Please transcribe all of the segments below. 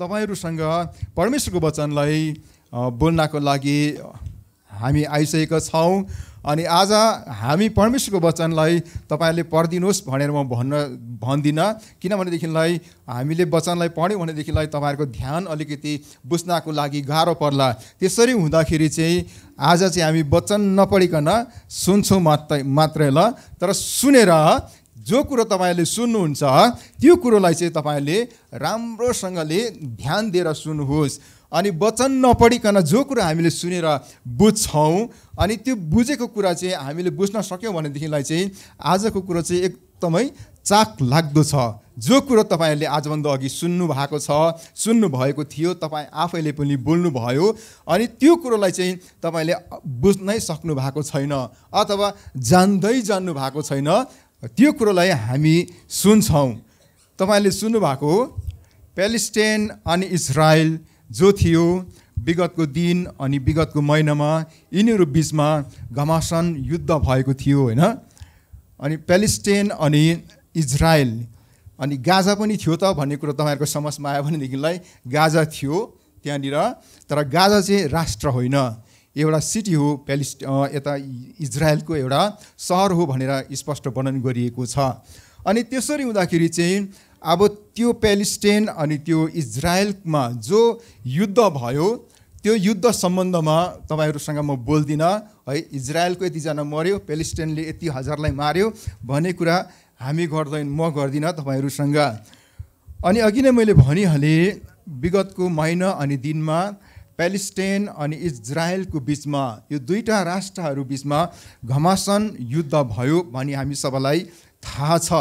तपाईँहरूसँग परमेश्वरको वचनलाई बोल्नको लागि हामी आइसकेका छौँ अनि आज हामी परमेश्वरको वचनलाई तपाईँहरूले पढिदिनुहोस् भनेर म भन्न भन्दिनँ किनभनेदेखिलाई हामीले वचनलाई पढ्यौँ भनेदेखिलाई तपाईँहरूको ध्यान अलिकति बुझ्नको लागि गाह्रो पर्ला त्यसरी हुँदाखेरि चाहिँ आज चाहिँ हामी वचन नपढिकन सुन्छौँ मात्रै मात्रै ल तर सुनेर जो कुरो तपाईँले सुन्नुहुन्छ त्यो कुरोलाई चाहिँ तपाईँले राम्रोसँगले ध्यान दिएर सुन्नुहोस् अनि वचन नपढिकन जो कुरो हामीले सुनेर बुझ्छौँ अनि त्यो बुझेको कुरा चाहिँ हामीले बुझ्न सक्यौँ भनेदेखिलाई चाहिँ आजको कुरो चाहिँ एकदमै चाक लाग्दो छ जो कुरो तपाईँहरूले आजभन्दा अघि सुन्नु भएको छ सुन्नुभएको थियो तपाईँ आफैले पनि बोल्नुभयो अनि त्यो कुरोलाई चाहिँ तपाईँले बुझ्नै सक्नु भएको छैन अथवा जान्दै जान्नु भएको छैन त्यो कुरोलाई हामी सुन्छौँ तपाईँले सुन्नुभएको हो प्यालेस्टाइन अनि इजरायल जो थियो विगतको दिन अनि विगतको महिनामा यिनीहरू बिचमा घमासन युद्ध भएको थियो होइन अनि प्यालेस्टाइन अनि इजरायल अनि गाजा पनि थियो त भन्ने कुरो तपाईँहरूको समाजमा आयो भनेदेखिलाई गाजा थियो त्यहाँनिर तर गाजा चाहिँ राष्ट्र होइन एउटा सिटी हो प्यालिस यता इजरायलको एउटा सहर हो भनेर स्पष्ट वर्णन गरिएको छ अनि त्यसरी हुँदाखेरि चाहिँ अब त्यो प्यालिस्टेन अनि त्यो इजरायलमा जो युद्ध भयो त्यो युद्ध सम्बन्धमा तपाईँहरूसँग म बोल्दिनँ है इजरायलको यतिजना मऱ्यो प्यालेस्टाइनले यति हजारलाई मार्यो भन्ने कुरा हामी गर्दैन म गर्दिनँ तपाईँहरूसँग अनि अघि नै मैले भनिहालेँ विगतको महिना अनि दिनमा प्यालेस्टेन अनि इजरायलको बिचमा यो दुईवटा राष्ट्रहरू बिचमा घमासन युद्ध भयो भनी हामी सबैलाई थाहा छ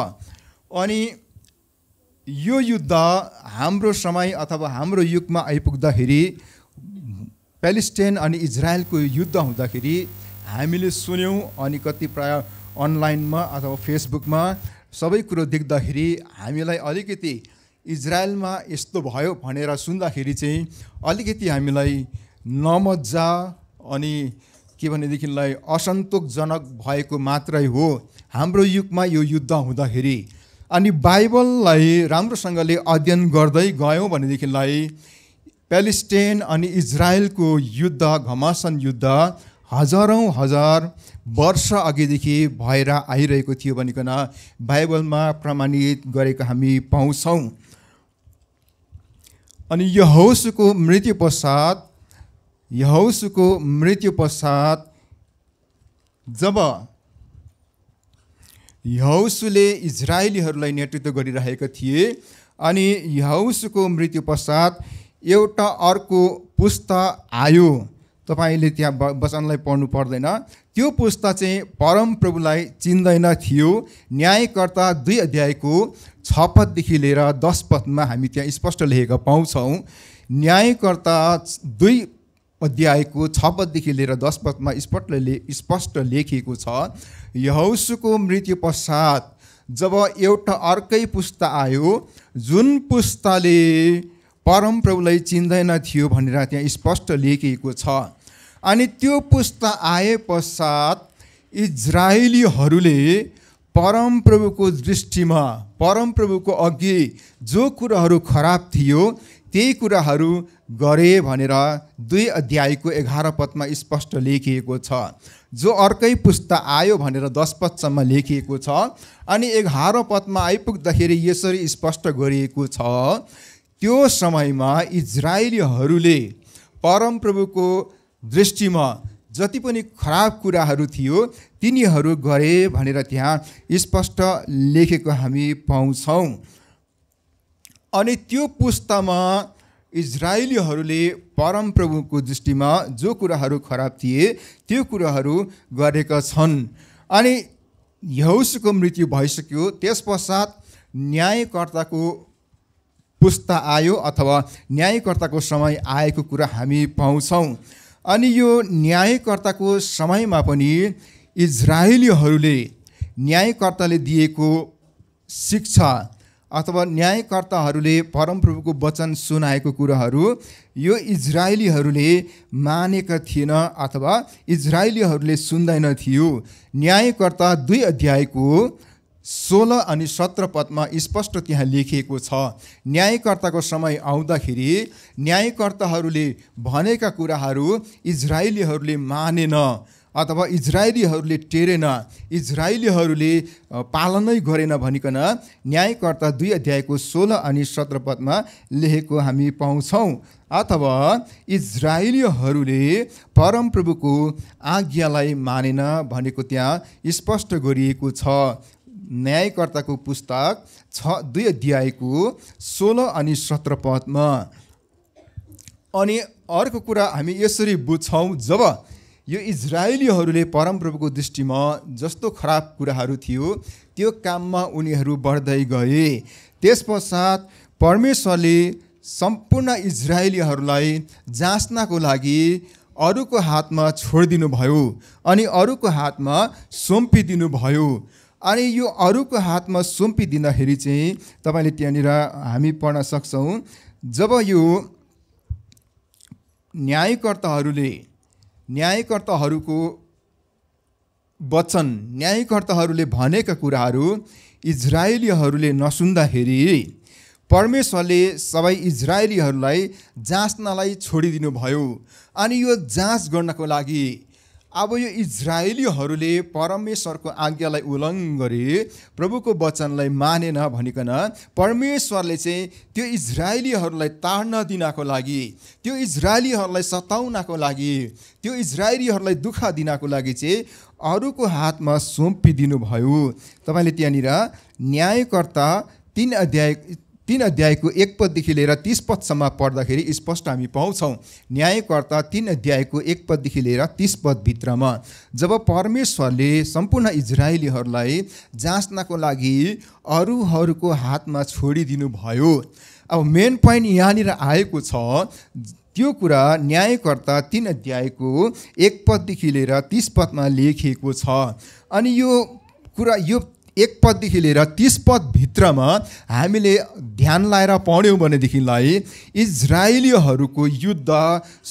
अनि यो युद्ध हाम्रो समय अथवा हाम्रो युगमा आइपुग्दाखेरि प्यालेस्टेन अनि इजरायलको युद्ध हुँदाखेरि हामीले सुन्यौँ अनि कति प्राय अनलाइनमा अथवा फेसबुकमा सबै कुरो देख्दाखेरि हामीलाई अलिकति इजरायलमा यस्तो भयो भनेर सुन्दाखेरि चाहिँ अलिकति हामीलाई नमजा अनि के भनेदेखिलाई असन्तोषजनक भएको मात्रै हो हाम्रो युगमा यो युद्ध हुँदाखेरि अनि बाइबललाई राम्रोसँगले अध्ययन गर्दै गयौँ भनेदेखिलाई प्यालेस्टाइन अनि इजरायलको युद्ध घमासन युद्ध हजारौँ हजार वर्ष अघिदेखि भएर आइरहेको थियो भनिकन बाइबलमा प्रमाणित गरेको हामी पाउँछौँ अनि यहोसुको मृत्यु पश्चात यहोसुको मृत्यु पश्चात जब यहौसुले इजरायलीहरूलाई नेतृत्व गरिरहेका थिए अनि यहौसुको मृत्यु पश्चात एउटा अर्को पुस्ता आयो तपाईँले त्यहाँ वचनलाई पढ्नु पर्दैन त्यो पुस्ता चाहिँ परमप्रभुलाई चिन्दैन थियो न्यायकर्ता दुई अध्यायको छ पददेखि लिएर दस पदमा हामी त्यहाँ स्पष्ट लेखेका पाउँछौँ न्यायकर्ता दुई अध्यायको छ पददेखि लिएर दस पदमा स्पष्ट ले स्पष्ट लेखिएको छ यहौसुको मृत्यु पश्चात जब एउटा अर्कै पुस्ता आयो जुन पुस्ताले परमप्रभुलाई चिन्दैन थियो भनेर त्यहाँ स्पष्ट लेखिएको छ अनि त्यो पुस्ता आए पश्चात इजरायलीहरूले परमप्रभुको दृष्टिमा परमप्रभुको अघि जो कुराहरू खराब थियो त्यही कुराहरू गरे भनेर दुई अध्यायको एघार पदमा स्पष्ट लेखिएको छ जो अर्कै पुस्ता आयो भनेर दस पदसम्म लेखिएको छ अनि एघार पदमा आइपुग्दाखेरि यसरी स्पष्ट गरिएको छ त्यो समयमा इजरायलीहरूले परमप्रभुको दृष्टिमा जति पनि खराब कुराहरू थियो तिनीहरू गरे भनेर त्यहाँ स्पष्ट लेखेको हामी पाउँछौँ अनि त्यो पुस्तामा इजरायलीहरूले परमप्रभुको दृष्टिमा जो कुराहरू खराब थिए त्यो कुराहरू गरेका छन् अनि यहुसको मृत्यु भइसक्यो त्यस पश्चात न्यायकर्ताको पुस्ता आयो अथवा न्यायकर्ताको समय आएको कुरा हामी पाउँछौँ अनि यो न्यायकर्ताको समयमा पनि इजरायलीहरूले न्यायकर्ताले दिएको शिक्षा अथवा न्यायकर्ताहरूले परमप्रभुको वचन सुनाएको कुराहरू यो इजरायलीहरूले मानेका थिएन अथवा इजरायलीहरूले सुन्दैन थियो न्यायकर्ता दुई अध्यायको सोह्र अनि सत्र पदमा स्पष्ट त्यहाँ लेखिएको छ न्यायकर्ताको समय आउँदाखेरि न्यायकर्ताहरूले भनेका कुराहरू इजरायलीहरूले मानेन अथवा इजरायलीहरूले टेरेन इजरायलीहरूले पालनै गरेन भनिकन न्यायकर्ता दुई अध्यायको सोह्र अनि सत्र पदमा लेखेको हामी पाउँछौँ अथवा इजरायलीहरूले परमप्रभुको आज्ञालाई मानेन भनेको त्यहाँ स्पष्ट गरिएको छ न्यायकर्ताको पुस्तक छ दुई अध्यायको सोह्र अनि सत्र पदमा अनि अर्को कुरा हामी यसरी बुझ्छौँ जब यो इजरायलीहरूले परमप्रभुको दृष्टिमा जस्तो खराब कुराहरू थियो त्यो काममा उनीहरू बढ्दै गए त्यस पश्चात परमेश्वरले सम्पूर्ण इजरायलीहरूलाई जाँच्नको लागि अरूको हातमा छोडिदिनु भयो अनि अरूको हातमा सुम्पिदिनु भयो अनि यो अरूको हातमा सुम्पिदिँदाखेरि चाहिँ तपाईँले त्यहाँनिर हामी पढ्न सक्छौँ जब यो न्यायकर्ताहरूले न्यायकर्ताहरूको वचन न्यायकर्ताहरूले भनेका कुराहरू इजरायलीहरूले नसुन्दाखेरि परमेश्वरले सबै इजरायलीहरूलाई जाँच्नलाई छोडिदिनु भयो अनि यो जाँच गर्नको लागि अब यो इजरायलीहरूले परमेश्वरको आज्ञालाई उल्लङ्घन गरे प्रभुको वचनलाई मानेन भनिकन परमेश्वरले चाहिँ त्यो इजरायलीहरूलाई ताड्न दिनको लागि त्यो इजरायलीहरूलाई सताउनको लागि त्यो इजरायलीहरूलाई दुःख दिनको लागि चाहिँ अरूको हातमा सुम्पिदिनु भयो तपाईँले त्यहाँनिर न्यायकर्ता तिन अध्याय तिन अध्यायको एक पददेखि लिएर तिस पदसम्म पढ्दाखेरि स्पष्ट हामी पाउँछौँ न्यायकर्ता तिन अध्यायको एक पददेखि लिएर तिस पदभित्रमा जब परमेश्वरले सम्पूर्ण इजरायलीहरूलाई जाँच्नको लागि अरूहरूको हातमा छोडिदिनु भयो अब मेन पोइन्ट यहाँनिर आएको छ त्यो कुरा न्यायकर्ता तिन अध्यायको एक पददेखि लिएर तिस पदमा लेखिएको छ अनि यो कुरा यो एक पददेखि लिएर तिस पदभित्रमा हामीले ध्यान लाएर पढ्यौँ भनेदेखिलाई इजरायलीहरूको युद्ध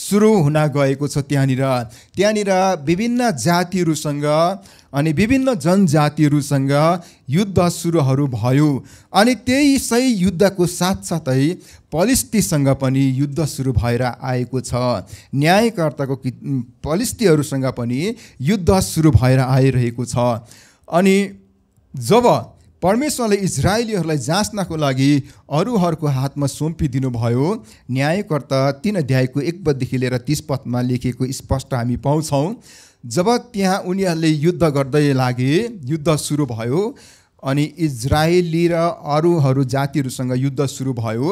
सुरु हुन गएको छ त्यहाँनिर त्यहाँनिर विभिन्न जातिहरूसँग अनि विभिन्न जनजातिहरूसँग युद्ध सुरुहरू भयो अनि त्यही सही युद्धको साथसाथै पलिस्तीसँग पनि युद्ध सुरु भएर आएको छ न्यायकर्ताको पलिस्तीहरूसँग पनि युद्ध सुरु भएर आइरहेको छ अनि जब परमेश्वरले इजरायलीहरूलाई जाँच्नको लागि अरूहरूको हातमा सुम्पिदिनुभयो न्यायकर्ता तिन अध्यायको एक पददेखि लिएर तिस पदमा लेखिएको स्पष्ट हामी पाउँछौँ जब त्यहाँ उनीहरूले युद्ध गर्दै लागे युद्ध सुरु भयो अनि इजरायली र अरूहरू जातिहरूसँग युद्ध सुरु भयो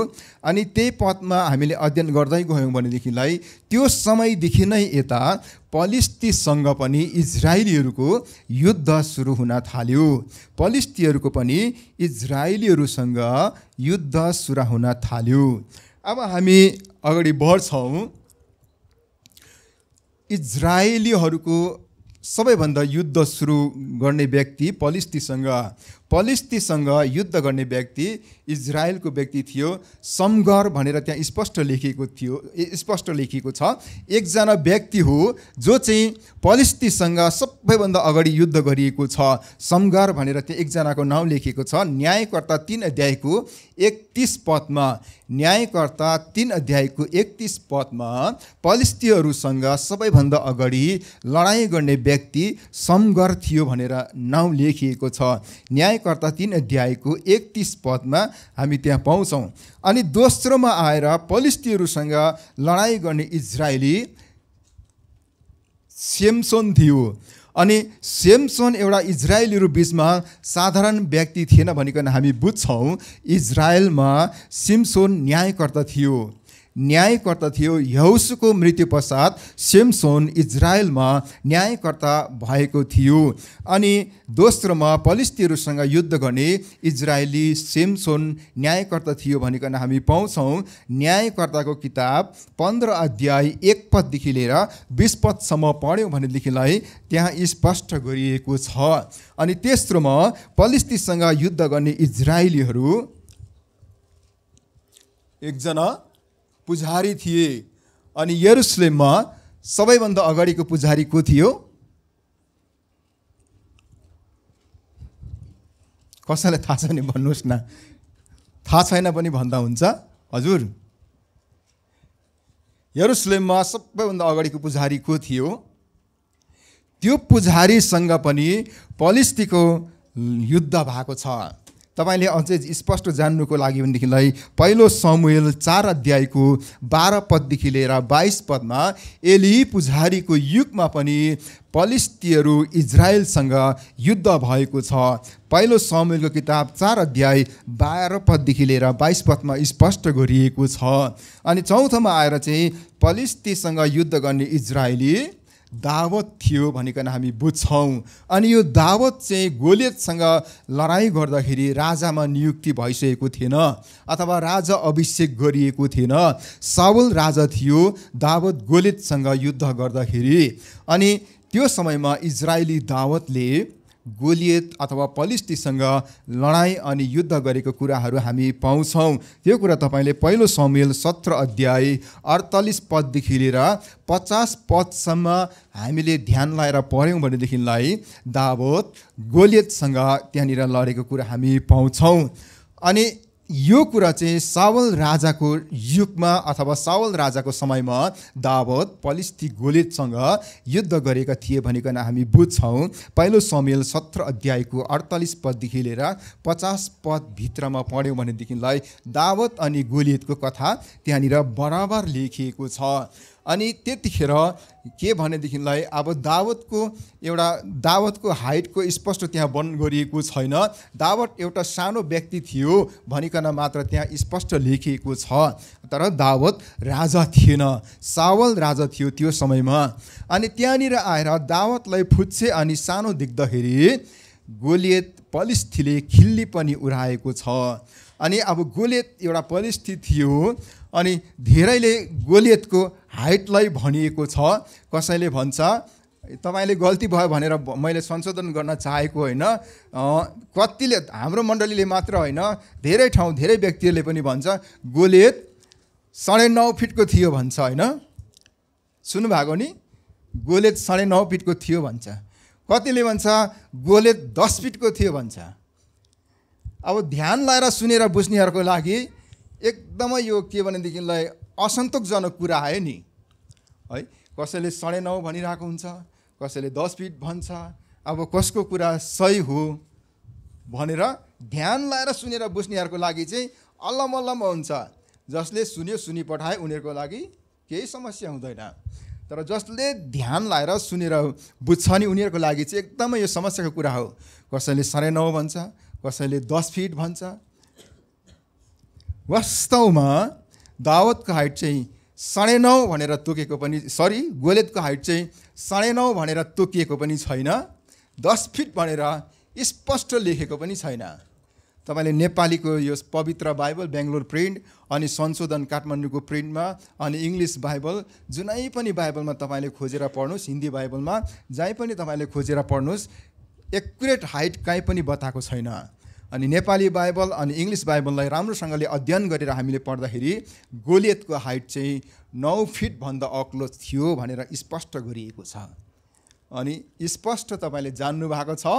अनि त्यही पदमा हामीले अध्ययन गर्दै गयौँ भनेदेखिलाई त्यो समयदेखि नै यता पलिस्तीसँग पनि इजरायलीहरूको युद्ध सुरु हुन थाल्यो पलिस्तीहरूको पनि इजरायलीहरूसँग युद्ध सुरु हुन थाल्यो अब हामी अगाडि बढ्छौँ इजरायलीहरूको सबैभन्दा युद्ध सुरु गर्ने व्यक्ति पलिस्तीसँग पलिस्तीसँग युद्ध गर्ने व्यक्ति इजरायलको व्यक्ति थियो समगर भनेर त्यहाँ स्पष्ट लेखिएको थियो स्पष्ट लेखिएको छ एकजना व्यक्ति हो जो चाहिँ पलिस्तीसँग सबैभन्दा अगाडि युद्ध गरिएको छ समगर भनेर त्यहाँ एकजनाको नाउँ लेखिएको छ न्यायकर्ता तिन अध्यायको एकतिस पदमा न्यायकर्ता तिन अध्यायको एकतिस पदमा पलिस्तीहरूसँग सबैभन्दा अगाडि लडाइँ गर्ने व्यक्ति समगर थियो भनेर नाउँ लेखिएको छ न्याय न्यायकर्ता तिन अध्यायको एकतिस पदमा हामी त्यहाँ पाउँछौँ अनि दोस्रोमा आएर पलिस्टीहरूसँग लडाइँ गर्ने इजरायली सेमसोन थियो अनि सेमसोन एउटा इजरायलीहरू बिचमा साधारण व्यक्ति थिएन भनिकन हामी बुझ्छौँ इजरायलमा सिमसोन न्यायकर्ता थियो न्यायकर्ता थियो यौसुको मृत्यु पश्चात सेमसोन इजरायलमा न्यायकर्ता भएको थियो अनि दोस्रोमा पलिस्तीहरूसँग युद्ध गर्ने इजरायली सेमसोन न्यायकर्ता थियो भनिकन हामी पाउँछौँ न्यायकर्ताको किताब पन्ध्र अध्याय एक पददेखि लिएर बिस पदसम्म पढ्यौँ भनेदेखिलाई त्यहाँ स्पष्ट गरिएको छ अनि तेस्रोमा पलिस्तीसँग युद्ध गर्ने इजरायलीहरू एकजना पुजारी थिए अनि यरुसलेममा सबैभन्दा अगाडिको पुजारी को थियो कसैलाई थाहा छ नि भन्नुहोस् न थाहा छैन पनि भन्दा हुन्छ हजुर यरुसलेममा सबैभन्दा अगाडिको पुजारी को थियो त्यो पुजारीसँग पनि पलिस्तीको युद्ध भएको छ तपाईँले अझै स्पष्ट जान्नुको लागि भनेदेखिलाई पहिलो समुएल चार अध्यायको बाह्र पददेखि लिएर बाइस पदमा एली पुजारीको युगमा पनि पलिस्तीहरू इजरायलसँग युद्ध भएको छ पहिलो समुएलको किताब चार अध्याय बाह्र पददेखि लिएर बाइस पदमा स्पष्ट गरिएको छ अनि चौथोमा आएर चाहिँ पलिस्तीसँग युद्ध गर्ने इजरायली दावत थियो भनिकन हामी बुझ्छौँ अनि यो दावत चाहिँ गोलियतसँग लडाइँ गर्दाखेरि राजामा नियुक्ति भइसकेको थिएन अथवा राजा अभिषेक गरिएको थिएन सावल राजा थियो दावत गोलियतसँग युद्ध गर्दाखेरि अनि त्यो समयमा इजरायली दावतले गोलियत अथवा पलिस्टीसँग लडाइँ अनि युद्ध गरेको कुराहरू हामी पाउँछौँ त्यो कुरा तपाईँले पहिलो समेल सत्र अध्याय अडतालिस पददेखि लिएर पचास पदसम्म हामीले ध्यान लगाएर पढ्यौँ भनेदेखिलाई दावत गोलियतसँग त्यहाँनिर लडेको कुरा हामी पाउँछौँ अनि यो कुरा चाहिँ सावल राजाको युगमा अथवा सावल राजाको समयमा दावत पलिस्ती गोलितसँग युद्ध गरेका थिए भनिकन हामी बुझ्छौँ पहिलो समेल सत्र अध्यायको अडतालिस पददेखि लिएर पचास पदभित्रमा पढ्यौँ भनेदेखिलाई दावत अनि गोलियतको कथा त्यहाँनिर बराबर लेखिएको छ अनि त्यतिखेर के भनेदेखिलाई अब दावतको एउटा दावतको हाइटको स्पष्ट त्यहाँ वर्णन गरिएको छैन दावत एउटा सानो व्यक्ति थियो भनिकन मात्र त्यहाँ स्पष्ट लेखिएको छ तर दावत राजा थिएन सावल राजा थियो त्यो समयमा अनि त्यहाँनिर आएर दावतलाई फुच्छे अनि सानो देख्दाखेरि गोलियत पलिस्थीले खिल्ली पनि उडाएको छ अनि अब गोलियत एउटा पलिस्थी थियो अनि धेरैले गोलियतको हाइटलाई भनिएको छ कसैले भन्छ तपाईँले गल्ती भयो भनेर मैले संशोधन गर्न चाहेको होइन कतिले हाम्रो मण्डलीले मात्र होइन धेरै ठाउँ धेरै व्यक्तिहरूले पनि भन्छ गोलियत साढे नौ फिटको थियो भन्छ होइन सुन्नुभएको नि गोलेत साढे नौ फिटको थियो भन्छ कतिले भन्छ गोलेत दस फिटको थियो भन्छ अब ध्यान लाएर सुनेर बुझ्नेहरूको लागि एकदमै यो के भनेदेखिलाई असन्तोषजनक कुरा आयो नि है कसैले साढे नौ भनिरहेको हुन्छ कसैले दस फिट भन्छ अब कसको कुरा सही हो भनेर ध्यान लाएर सुनेर बुझ्नेहरूको लागि चाहिँ अल्लम अल्लम हुन्छ जसले सुन्यो सुनि पठाए उनीहरूको लागि केही समस्या हुँदैन तर जसले ध्यान लाएर सुनेर बुझ्छ नि उनीहरूको लागि चाहिँ एकदमै यो समस्याको कुरा हो कसैले साढे नौ भन्छ कसैले दस फिट भन्छ वास्तवमा दावतको हाइट चाहिँ साढे नौ भनेर तोकेको पनि सरी गोलेतको हाइट चाहिँ साढे नौ भनेर तोकिएको पनि छैन दस फिट भनेर स्पष्ट लेखेको पनि छैन तपाईँले नेपालीको यो पवित्र बाइबल बेङ्गलोर प्रिन्ट अनि संशोधन काठमाडौँको प्रिन्टमा अनि इङ्ग्लिस बाइबल जुनै पनि बाइबलमा तपाईँले खोजेर पढ्नुहोस् हिन्दी बाइबलमा जहीँ पनि तपाईँले खोजेर पढ्नुहोस् एकुरेट हाइट कहीँ पनि बताएको छैन अनि नेपाली बाइबल अनि इङ्ग्लिस बाइबललाई राम्रोसँगले अध्ययन गरेर हामीले पढ्दाखेरि गोलियतको हाइट चाहिँ नौ फिटभन्दा अग्लो थियो भनेर स्पष्ट गरिएको छ अनि स्पष्ट तपाईँले भएको छ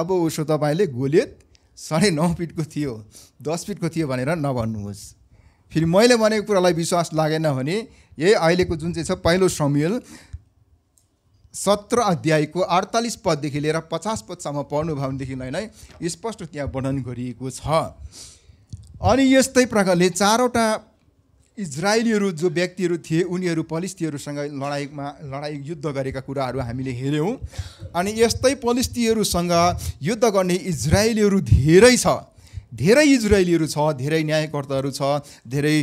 अब उसो तपाईँले गोलियत साढे नौ फिटको थियो दस फिटको थियो भनेर नभन्नुहोस् फेरि मैले भनेको कुरालाई विश्वास लागेन भने यही अहिलेको जुन चाहिँ छ पहिलो समेल सत्र अध्यायको अडतालिस पददेखि लिएर पचास पदसम्म पढ्नुभयो भनेदेखिलाई नै स्पष्ट त्यहाँ वर्णन गरिएको छ अनि यस्तै प्रकारले चारवटा इजरायलीहरू जो व्यक्तिहरू थिए उनीहरू पलिस्तीहरूसँग लडाइँमा लडाइँ युद्ध गरेका कुराहरू हामीले हेऱ्यौँ अनि यस्तै पलिस्तीहरूसँग युद्ध गर्ने इजरायलीहरू धेरै छ धेरै इजरायलीहरू छ धेरै न्यायकर्ताहरू छ धेरै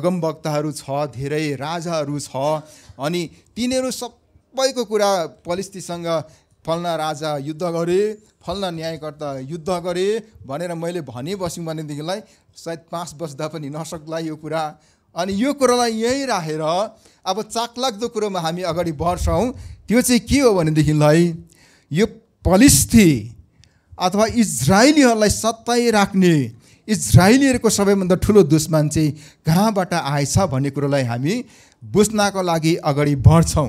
अगमवक्ताहरू छ धेरै राजाहरू छ अनि तिनीहरू सब सबैको कुरा पलिस्थितिसँग फल्ना राजा युद्ध गरे फल्ना न्यायकर्ता युद्ध गरे भनेर मैले भनिबस्यौँ भनेदेखिलाई सायद पाँच बस्दा पनि नसक्ला यो कुरा अनि यो कुरोलाई यहीँ राखेर अब चाकलाग्दो कुरोमा हामी अगाडि बढ्छौँ त्यो चाहिँ के हो भनेदेखिलाई यो पलिस्थी अथवा इजरायलीहरूलाई सत्ताइ राख्ने इजरायलीहरूको सबैभन्दा ठुलो दुश्मन चाहिँ कहाँबाट आएछ भन्ने कुरोलाई हामी बुझ्नको लागि अगाडि बढ्छौँ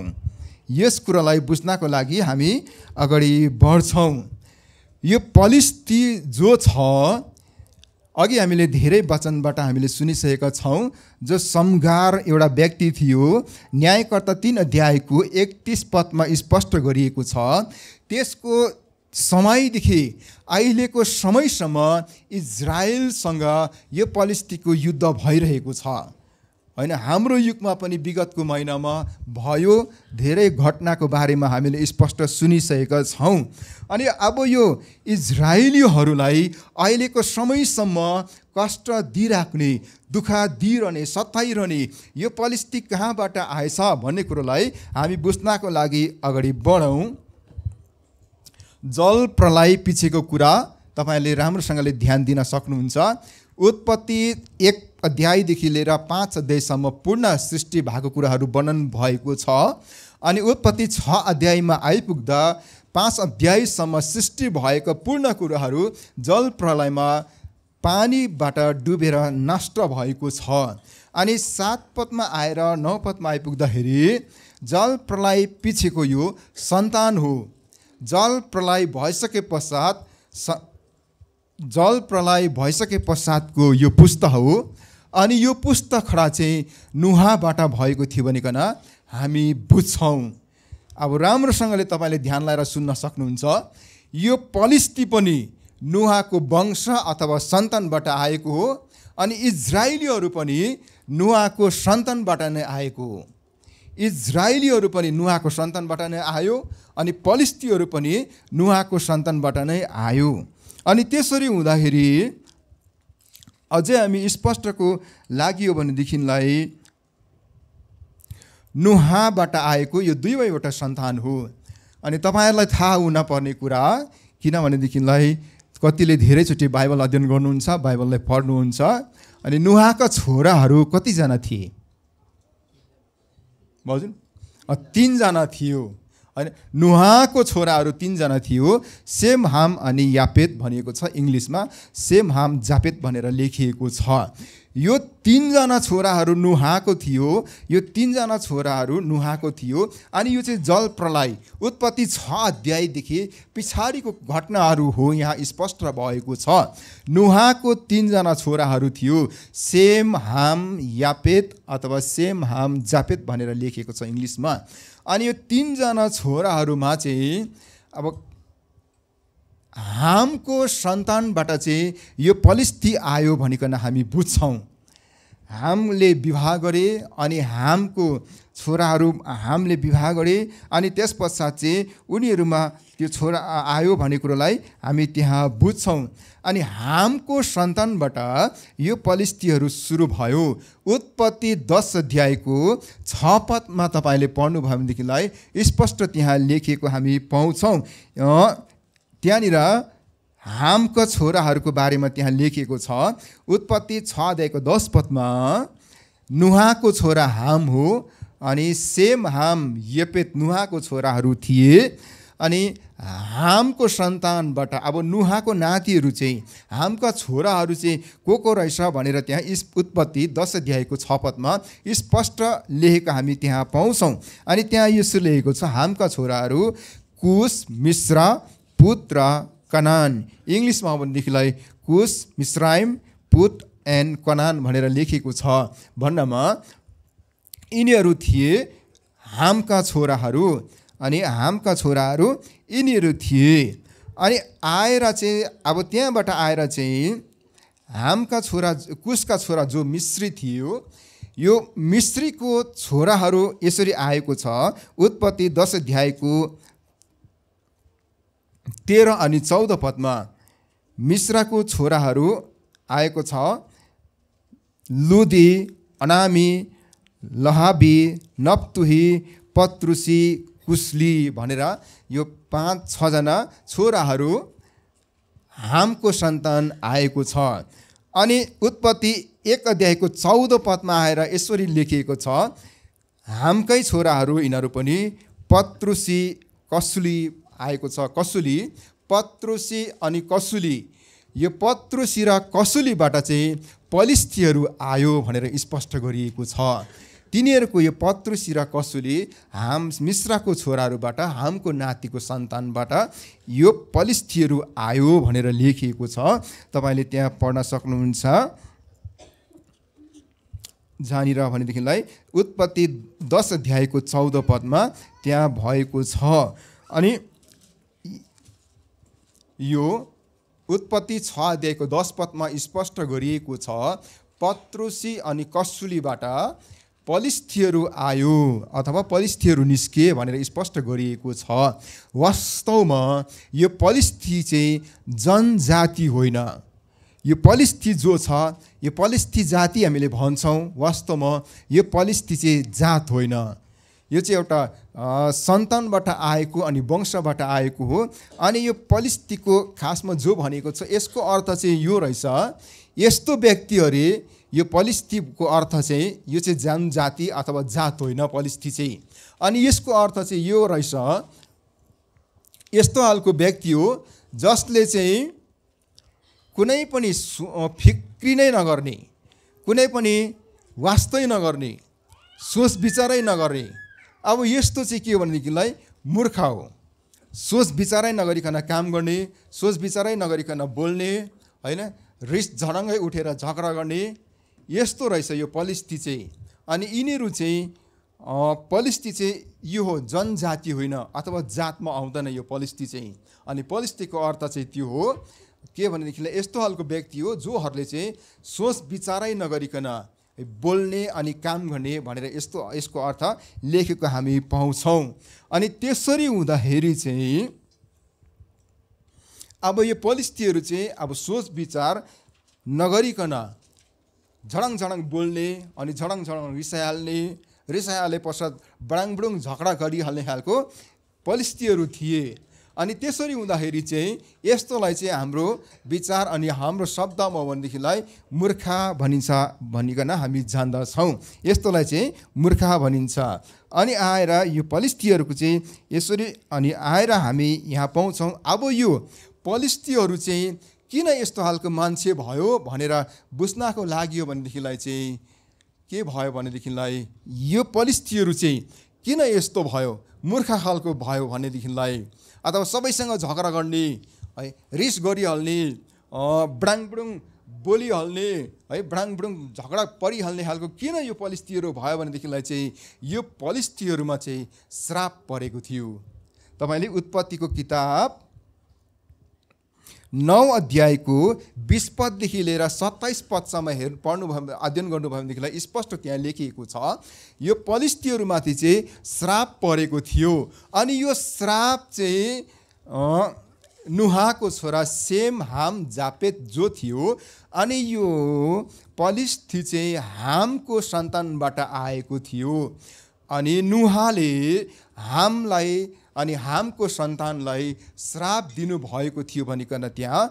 यस कुरालाई बुझ्नको लागि हामी अगाडि बढ्छौँ यो पलिस्थी जो छ अघि हामीले धेरै वचनबाट हामीले सुनिसकेका छौँ जो समगार एउटा व्यक्ति थियो न्यायकर्ता तिन अध्यायको एकतिस पदमा स्पष्ट गरिएको छ त्यसको समयदेखि अहिलेको समयसम्म इजरायलसँग यो पलिस्थीको युद्ध भइरहेको छ होइन हाम्रो युगमा पनि विगतको महिनामा भयो धेरै घटनाको बारेमा हामीले स्पष्ट सुनिसकेका छौँ अनि अब यो इजरायलीहरूलाई अहिलेको समयसम्म कष्ट दिइराख्ने दुःख दिइरहने सताइरहने यो पलिस्टिक कहाँबाट आएछ भन्ने कुरोलाई हामी बुझ्नको लागि अगाडि बढौँ जल प्रलय पछिको कुरा तपाईँले राम्रोसँगले ध्यान दिन सक्नुहुन्छ उत्पत्ति एक अध्यायदेखि लिएर पाँच अध्यायसम्म पूर्ण सृष्टि भएको कुराहरू वर्णन भएको छ अनि उत्पत्ति छ अध्यायमा आइपुग्दा पाँच अध्यायसम्म सृष्टि भएको पूर्ण कुराहरू जल प्रलयमा पानीबाट डुबेर नष्ट भएको छ अनि सात पदमा आएर नौ पदमा आइपुग्दाखेरि जल प्रलय पछिको यो सन्तान हो जल प्रलय भइसके पश्चात स जल प्रलय भइसके पश्चातको यो पुस्ता हो अनि यो पुस्तखडा चाहिँ नुहाबाट भएको थियो भनिकन हामी बुझ्छौँ अब राम्रोसँगले तपाईँले ध्यान लगाएर सुन्न सक्नुहुन्छ यो पलिस्ती पनि नुहाको वंश अथवा सन्तानबाट आएको हो अनि इजरायलीहरू पनि नुहाको सन्तानबाट नै आएको हो इजरायलीहरू पनि नुहाको सन्तानबाट नै आयो अनि पलिस्तीहरू पनि नुहाको सन्तानबाट नै आयो अनि त्यसरी हुँदाखेरि अझै हामी स्पष्टको लागि हो भनेदेखिलाई नुहाबाट आएको यो दुवैवटा सन्तान हो अनि तपाईँहरूलाई थाहा हुन पर्ने कुरा किनभनेदेखिलाई कतिले धेरैचोटि बाइबल अध्ययन गर्नुहुन्छ बाइबललाई पढ्नुहुन्छ अनि नुहाका छोराहरू कतिजना थिए हजुर तिनजना थियो होइन नुहाको छोराहरू तिनजना थियो सेम हाम अनि यापेत भनिएको छ इङ्ग्लिसमा सेम हाम जापेत भनेर लेखिएको छ यो तिनजना छोराहरू नुहाएको थियो यो तिनजना छोराहरू नुहाको थियो अनि यो चाहिँ जल प्रलय उत्पत्ति छ अध्यायदेखि पछाडिको घटनाहरू हो यहाँ स्पष्ट भएको छ नुहाको तिनजना छोराहरू थियो सेम हाम यापेत अथवा सेम हाम जापेत भनेर लेखेको छ इङ्ग्लिसमा अनि यो तिनजना छोराहरूमा चाहिँ अब हामको सन्तानबाट चाहिँ यो पलिस्थी आयो भनिकन हामी बुझ्छौँ हामले विवाह गरे अनि हामको छोराहरू हामले विवाह गरे अनि त्यस पश्चात चाहिँ उनीहरूमा त्यो छोरा आयो भन्ने कुरोलाई हामी त्यहाँ बुझ्छौँ अनि हामको सन्तानबाट यो पलिस्थीहरू सुरु भयो उत्पत्ति दस अध्यायको छ पदमा तपाईँले पढ्नुभयो भनेदेखिलाई स्पष्ट त्यहाँ लेखिएको हामी पाउँछौँ त्यहाँनिर हामका छोराहरूको बारेमा त्यहाँ लेखिएको छ उत्पत्ति छ अध्यायको दस पदमा नुहाको छोरा हाम हो अनि सेम हाम यपेत नुहाको छोराहरू थिए अनि हामको सन्तानबाट अब नुहाको नातिहरू चाहिँ हामका छोराहरू चाहिँ को को रहेछ भनेर त्यहाँ इस उत्पत्ति दश अध्यायको छ पदमा स्पष्ट लेखेको हामी त्यहाँ पाउँछौँ अनि त्यहाँ यसो लेखेको छ हामका छोराहरू कुश मिश्र पुत र कनान इङ्ग्लिसमा भनेदेखिलाई कुस मिस्राइम पुत एन्ड कनान भनेर लेखेको छ भन्नमा यिनीहरू थिए हामका छोराहरू अनि हामका छोराहरू यिनीहरू थिए अनि आएर चाहिँ अब त्यहाँबाट आएर चाहिँ हामका छोरा कुसका छोरा जो मिश्री थियो यो मिश्रीको छोराहरू यसरी आएको छ उत्पत्ति दश अध्यायको तेह्र अनि चौध पदमा मिश्राको छोराहरू आएको छ लुदी अनामी लहाबी नप्तुही पत्रुसी कुसली भनेर यो पाँच छजना छोराहरू हामको सन्तान आएको छ अनि उत्पत्ति एक अध्यायको चौध पदमा आएर यसरी लेखिएको छ हामकै छोराहरू यिनीहरू पनि पत्रुसी कसुली आएको छ कसुली पत्रुसी अनि कसुली यो पत्रुसी र कसुलीबाट चाहिँ पलिस्थीहरू आयो भनेर स्पष्ट गरिएको छ तिनीहरूको यो पत्रुसी र कसुली हाम मिश्राको छोराहरूबाट हामको नातिको सन्तानबाट यो पलिस्थीहरू आयो भनेर लेखिएको छ तपाईँले त्यहाँ पढ्न सक्नुहुन्छ जहाँनिर भनेदेखिलाई उत्पत्ति दस अध्यायको चौध पदमा त्यहाँ भएको छ अनि यो उत्पत्ति छ दिएको दस पदमा स्पष्ट गरिएको छ पत्रुसी अनि कसुलीबाट पलिस्थीहरू आयो अथवा पलिस्थीहरू निस्के भनेर स्पष्ट गरिएको छ वास्तवमा यो पलिस्थी चाहिँ जनजाति होइन यो पलिस्थी जो छ यो पलिस्थी जाति हामीले भन्छौँ वास्तवमा यो पलिस्थी चाहिँ जात होइन यो चाहिँ एउटा सन्तानबाट आएको अनि वंशबाट आएको हो अनि यो पलिस्तीको खासमा जो भनेको छ यसको अर्थ चाहिँ यो रहेछ यस्तो व्यक्तिहरू यो पलिस्थीको अर्थ चाहिँ यो चाहिँ जनजाति अथवा जात होइन पलिस्थी चाहिँ अनि यसको अर्थ चाहिँ यो रहेछ यस्तो खालको व्यक्ति हो जसले चाहिँ कुनै पनि फिक्री नै नगर्ने कुनै पनि वास्तै नगर्ने सोच विचारै नगर्ने अब यस्तो चाहिँ के हो भनेदेखिलाई मूर्ख हो सोच विचारै नगरिकन काम गर्ने सोच विचारै नगरिकन बोल्ने होइन रिस झडङ्गै उठेर झगडा गर्ने यस्तो रहेछ यो पलिस्थी चाहिँ अनि यिनीहरू चाहिँ पलिस्थी चाहिँ यो हो जनजाति होइन अथवा जातमा आउँदैन यो पलिस्थी चाहिँ अनि पलिस्थीको अर्थ चाहिँ त्यो हो के भनेदेखिलाई यस्तो खालको व्यक्ति हो जोहरूले चाहिँ सोच विचारै नगरिकन बोल्ने अनि काम गर्ने भनेर यस्तो यसको अर्थ लेखेको हामी पाउँछौँ अनि त्यसरी हुँदाखेरि चाहिँ अब यो पलिस्थीहरू चाहिँ अब सोच विचार नगरिकन झडङ झडङ बोल्ने अनि झडङ झडङ रिसाइहाल्ने रिसाइहाले पश्चात बडाङबुडुङ झगडा गरिहाल्ने खालको पलिस्थीहरू थिए अनि त्यसरी हुँदाखेरि चाहिँ यस्तोलाई चाहिँ हाम्रो विचार अनि हाम्रो शब्दमा भनेदेखिलाई मूर्खा भनिन्छ भनिकन हामी जान्दछौँ यस्तोलाई चाहिँ मूर्खा भनिन्छ अनि आएर यो पलिस्थीहरूको चाहिँ यसरी अनि आएर हामी यहाँ पाउँछौँ अब यो पलिस्थीहरू चाहिँ किन यस्तो खालको मान्छे भयो भनेर बुझ्नको लागि हो भनेदेखिलाई चाहिँ के भयो भनेदेखिलाई यो पलिस्थीहरू चाहिँ किन यस्तो भयो मूर्खा खालको भयो भनेदेखिलाई अथवा सबैसँग झगडा गर्ने है रिस गरिहाल्ने ब्राङबुडुङ बोलिहाल्ने है ब्राङ ब्राङबुडुङ झगडा परिहाल्ने खालको किन यो पलिस्थीहरू भयो भनेदेखिलाई चाहिँ यो पलिस्थीहरूमा चाहिँ श्राप परेको थियो तपाईँले उत्पत्तिको किताब नौ अध्यायको बिस पददेखि लिएर सत्ताइस पदसम्म हेर्नु पढ्नुभयो अध्ययन गर्नुभयो भनेदेखिलाई स्पष्ट त्यहाँ लेखिएको छ यो पलिस्थीहरूमाथि चाहिँ श्राप परेको थियो अनि यो श्राप चाहिँ नुहाको छोरा सेम हाम जापेत जो थियो अनि यो पलिस्थी चाहिँ हामको सन्तानबाट आएको थियो अनि नुहाले हामलाई अनि हामको सन्तानलाई श्राप दिनुभएको थियो भनिकन त्यहाँ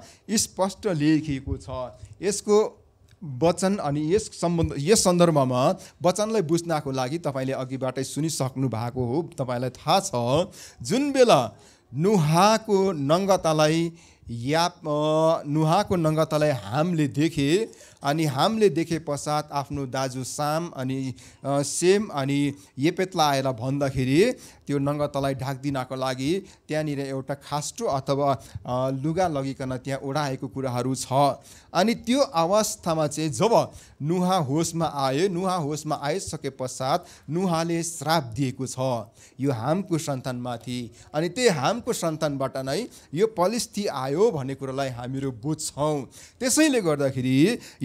स्पष्ट लेखिएको छ यसको वचन अनि यस सम्बन्ध यस सन्दर्भमा वचनलाई बुझ्नको लागि तपाईँले अघिबाटै सुनिसक्नु भएको हो तपाईँलाई थाहा छ जुन बेला नुहाको नङ्गतालाई या नुहाको नङ्गतालाई हामले देखे अनि हामले देखे पश्चात आफ्नो दाजु साम अनि सेम अनि येपेतला आएर भन्दाखेरि त्यो नङ्गतलाई ढाकिदिनको लागि त्यहाँनिर एउटा खास्टो अथवा लुगा लगिकन त्यहाँ ओढाएको कुराहरू छ अनि त्यो अवस्थामा चाहिँ जब नुहा होसमा आयो नुहा होसमा आइसके पश्चात नुहाले श्राप दिएको छ यो हामको सन्तानमाथि अनि त्यही हामको सन्तानबाट नै यो पलिस्थी आयो भन्ने कुरालाई हामीहरू बुझ्छौँ त्यसैले गर्दाखेरि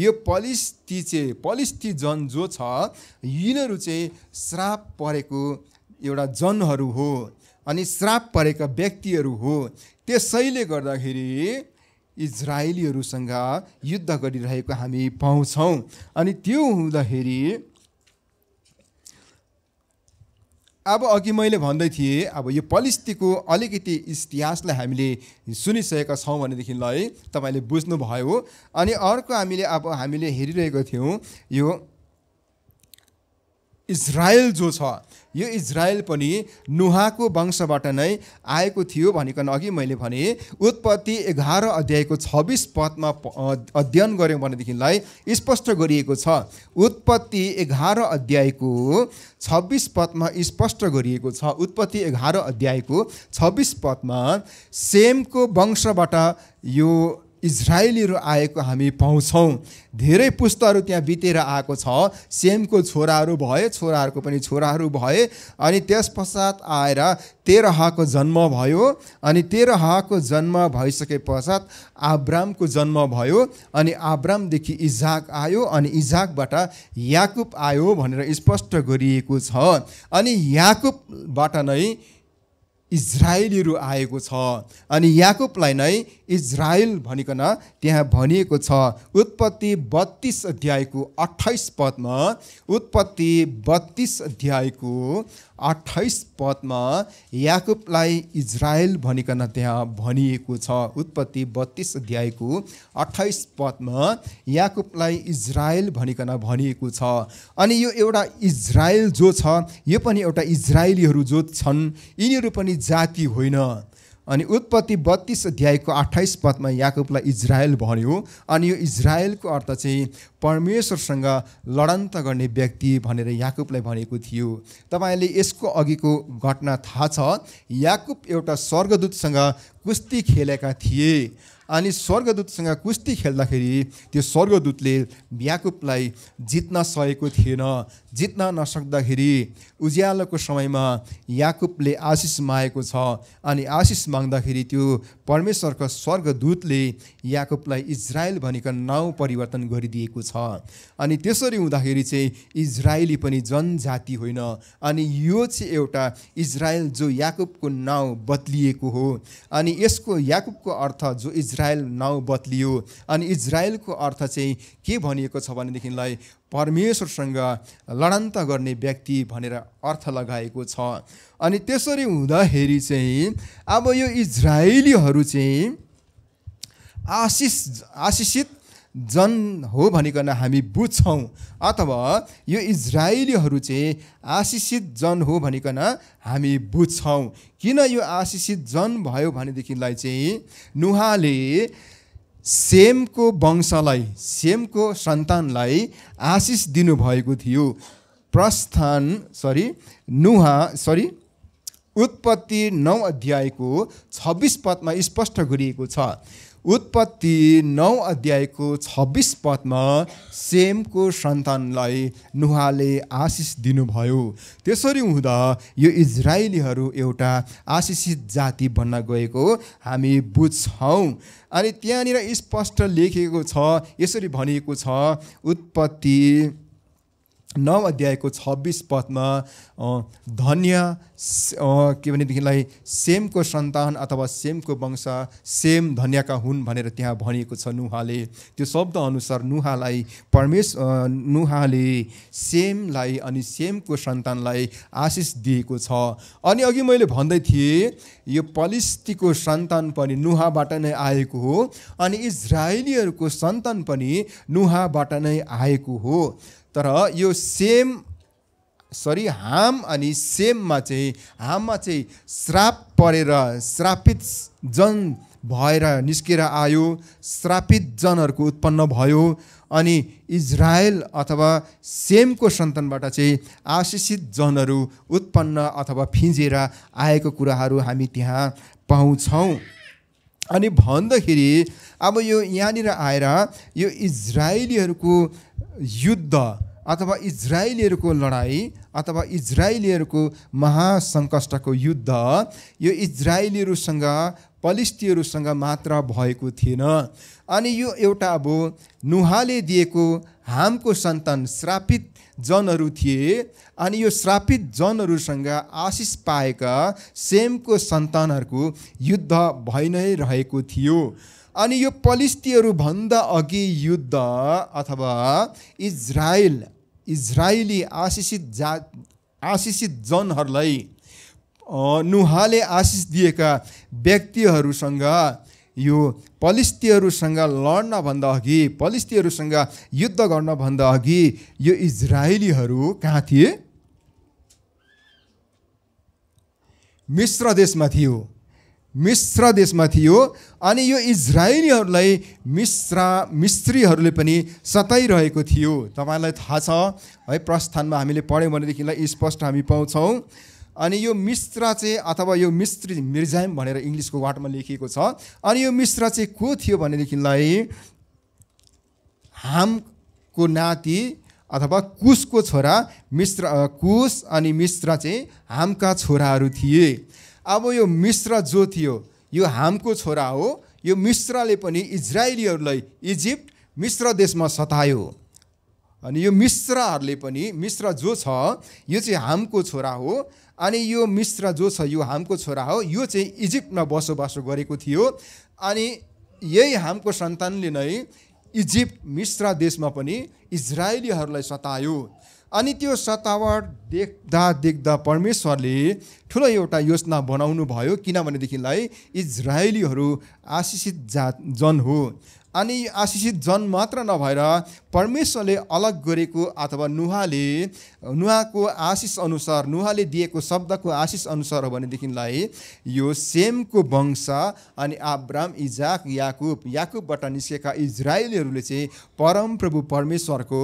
यो पलिस्थी चाहिँ पलिस्थी जन जो छ यिनीहरू चाहिँ श्राप परेको एउटा जनहरू हो अनि श्राप परेका व्यक्तिहरू हो त्यसैले गर्दाखेरि इजरायलीहरूसँग युद्ध गरिरहेको हामी पाउँछौँ अनि त्यो हुँदाखेरि अब अघि मैले भन्दै थिएँ अब यो पलिस्तीको अलिकति इतिहासलाई हामीले सुनिसकेका छौँ भनेदेखिलाई तपाईँले बुझ्नुभयो अनि अर्को हामीले अब हामीले हेरिरहेको थियौँ यो इजरायल जो छ यो इजरायल पनि नुहाको वंशबाट नै आएको थियो भनिकन अघि मैले भने उत्पत्ति एघार अध्यायको छब्बिस पदमा अध्ययन गऱ्यौँ भनेदेखिलाई स्पष्ट गरिएको छ उत्पत्ति एघार अध्यायको छब्बिस पदमा स्पष्ट गरिएको छ उत्पत्ति एघार अध्यायको छब्बिस पदमा सेमको वंशबाट यो इजरायलीहरू आएको हामी पाउँछौँ धेरै पुस्ताहरू त्यहाँ बितेर आएको छ सेमको छोराहरू भए छोराहरूको पनि छोराहरू भए अनि त्यस पश्चात आएर तेह्र हाको जन्म भयो अनि तेह्र हाको जन्म भइसके पश्चात आब्रामको जन्म भयो अनि आब्रामदेखि इजाक आयो अनि इजाकबाट याकुब आयो भनेर स्पष्ट गरिएको छ अनि याकुबबाट नै इजरायलीहरू आएको छ अनि याकुबलाई नै इजरायल भनिकन त्यहाँ भनिएको छ उत्पत्ति बत्तिस अध्यायको अठाइस पदमा उत्पत्ति बत्तिस अध्यायको अठाइस पदमा याकुबलाई इजरायल भनिकन त्यहाँ भनिएको छ उत्पत्ति बत्तिस अध्यायको अठाइस पदमा याकुबलाई इजरायल भनिकन भनिएको छ अनि यो एउटा इजरायल जो छ यो पनि एउटा इजरायलीहरू जो छन् यिनीहरू पनि जाति होइन अनि उत्पत्ति बत्तिस अध्यायको अठाइस पदमा याकुबलाई इजरायल भन्यो अनि यो इजरायलको अर्थ चाहिँ परमेश्वरसँग लडन्त गर्ने व्यक्ति भनेर याकुबलाई भनेको थियो तपाईँले यसको अघिको घटना थाहा छ याकुब एउटा स्वर्गदूतसँग कुस्ती खेलेका थिए अनि स्वर्गदूतसँग कुस्ती खेल्दाखेरि त्यो स्वर्गदूतले याकुबलाई जित्न सकेको थिएन जित्न नसक्दाखेरि उज्यालोको समयमा याकुबले आशिष मागेको छ अनि आशिष माग्दाखेरि त्यो परमेश्वरको स्वर्गदूतले याकुबलाई इजरायल भनेको नाउँ परिवर्तन गरिदिएको छ अनि त्यसरी हुँदाखेरि चाहिँ इजरायली पनि जनजाति होइन अनि यो चाहिँ एउटा इजरायल जो याकुबको नाउँ बदलिएको हो अनि यसको याकुबको अर्थ जो इजरायल नाउँ बदलियो अनि इजरायलको अर्थ चाहिँ के भनिएको छ भनेदेखिलाई परमेश्वरसँग लडन्त गर्ने व्यक्ति भनेर अर्थ लगाएको छ अनि त्यसरी हुँदाखेरि चाहिँ अब यो इजरायलीहरू चाहिँ आशिष आशिषित जन हो भनिकन हामी बुझ्छौँ अथवा यो इजरायलीहरू चाहिँ आशिषित जन हो भनिकन हामी बुझ्छौँ किन यो आशिषित जन भयो भनेदेखिलाई चाहिँ नुहाले सेमको वंशलाई सेमको सन्तानलाई आशिष दिनुभएको थियो प्रस्थान सरी नुहा सरी उत्पत्ति नौ अध्यायको छब्बिस पदमा स्पष्ट गरिएको छ उत्पत्ति नौ अध्यायको छब्बिस पदमा सेमको सन्तानलाई नुहाले आशिष दिनुभयो त्यसरी हुँदा यो इजरायलीहरू एउटा आशिषित जाति बन्न गएको हामी बुझ्छौँ अनि त्यहाँनिर स्पष्ट लेखेको छ यसरी भनिएको छ उत्पत्ति नौ अध्यायको छब्बिस पदमा धन्य के भनेदेखिलाई सेमको सन्तान अथवा सेमको वंश सेम धन्यका हुन् भनेर त्यहाँ भनिएको छ नुहाले त्यो शब्द अनुसार नुहालाई परमेश नुहाले सेमलाई अनि सेमको सन्तानलाई आशिष दिएको छ अनि अघि मैले भन्दै थिएँ यो पलिस्तीको सन्तान पनि नुहाबाट नै आएको हो अनि इजरायलीहरूको सन्तान पनि नुहाबाट नै आएको हो तर यो सेम सरी हाम अनि सेममा चाहिँ हाममा चाहिँ श्राप परेर श्रापित जन भएर निस्केर आयो श्रापित जनहरूको उत्पन्न भयो अनि इजरायल अथवा सेमको सन्तानबाट चाहिँ आशिषित जनहरू उत्पन्न अथवा फिँजेर आएको कुराहरू हामी त्यहाँ पाउँछौँ अनि भन्दाखेरि अब यो यहाँनिर आएर यो इजरायलीहरूको युद्ध अथवा इजरायलीहरूको लडाइँ अथवा इजरायलीहरूको महासङ्कष्टको युद्ध यो इजरायलीहरूसँग पलिस्टीहरूसँग मात्र भएको थिएन अनि यो एउटा अब नुहाले दिएको हामको सन्तान श्रापित जनहरू थिए अनि यो श्रापित जनहरूसँग आशिष पाएका सेमको सन्तानहरूको युद्ध भइ नै रहेको थियो अनि यो पलिस्तीहरूभन्दा अघि युद्ध अथवा इजरायल इजरायली आशिषित जा आशिषित जनहरूलाई नुहाले आशिष दिएका व्यक्तिहरूसँग यो पलिस्तीहरूसँग लड्नभन्दा अघि पलिस्तीहरूसँग युद्ध गर्नभन्दा अघि यो इजरायलीहरू कहाँ थिए मिश्र देशमा थियो मिश्र देशमा थियो अनि यो इजरायलीहरूलाई मिश्र मिस्त्रीहरूले पनि सताइरहेको थियो तपाईँलाई थाहा छ है प्रस्थानमा हामीले पढ्यौँ भनेदेखिलाई स्पष्ट हामी पाउँछौँ अनि यो मिश्र चाहिँ अथवा यो मिस्त्री मिर्जाम भनेर इङ्ग्लिसको वाटमा लेखिएको छ अनि यो मिश्र चाहिँ को थियो भनेदेखिलाई हामको नाति अथवा कुसको छोरा मिश्र कुस अनि मिश्र चाहिँ हामका छोराहरू थिए अब यो मिश्र जो थियो यो हामको छोरा हो यो मिश्रले पनि इजरायलीहरूलाई इजिप्ट मिश्र देशमा सतायो अनि यो मिश्रहरूले पनि मिश्र जो छ यो चाहिँ हामको छोरा हो अनि यो मिश्र जो छ यो हामको छोरा हो यो चाहिँ इजिप्टमा बसोबासो गरेको थियो अनि यही हामको सन्तानले नै इजिप्ट मिश्र देशमा पनि इजरायलीहरूलाई सतायो अनि त्यो सतावट देख्दा देख्दा परमेश्वरले ठुलो एउटा योजना बनाउनु भयो किनभनेदेखिलाई इजरायलीहरू आशिषित जात जन हो अनि आशिषित जन मात्र नभएर परमेश्वरले अलग गरेको अथवा नुहाले नुहाको आशिष अनुसार नुहाले दिएको शब्दको आशिष अनुसार हो भनेदेखिलाई यो सेमको वंश अनि आब्राम इजाक याकुब याकुबबाट निस्केका इजरायलीहरूले चाहिँ परमप्रभु परमेश्वरको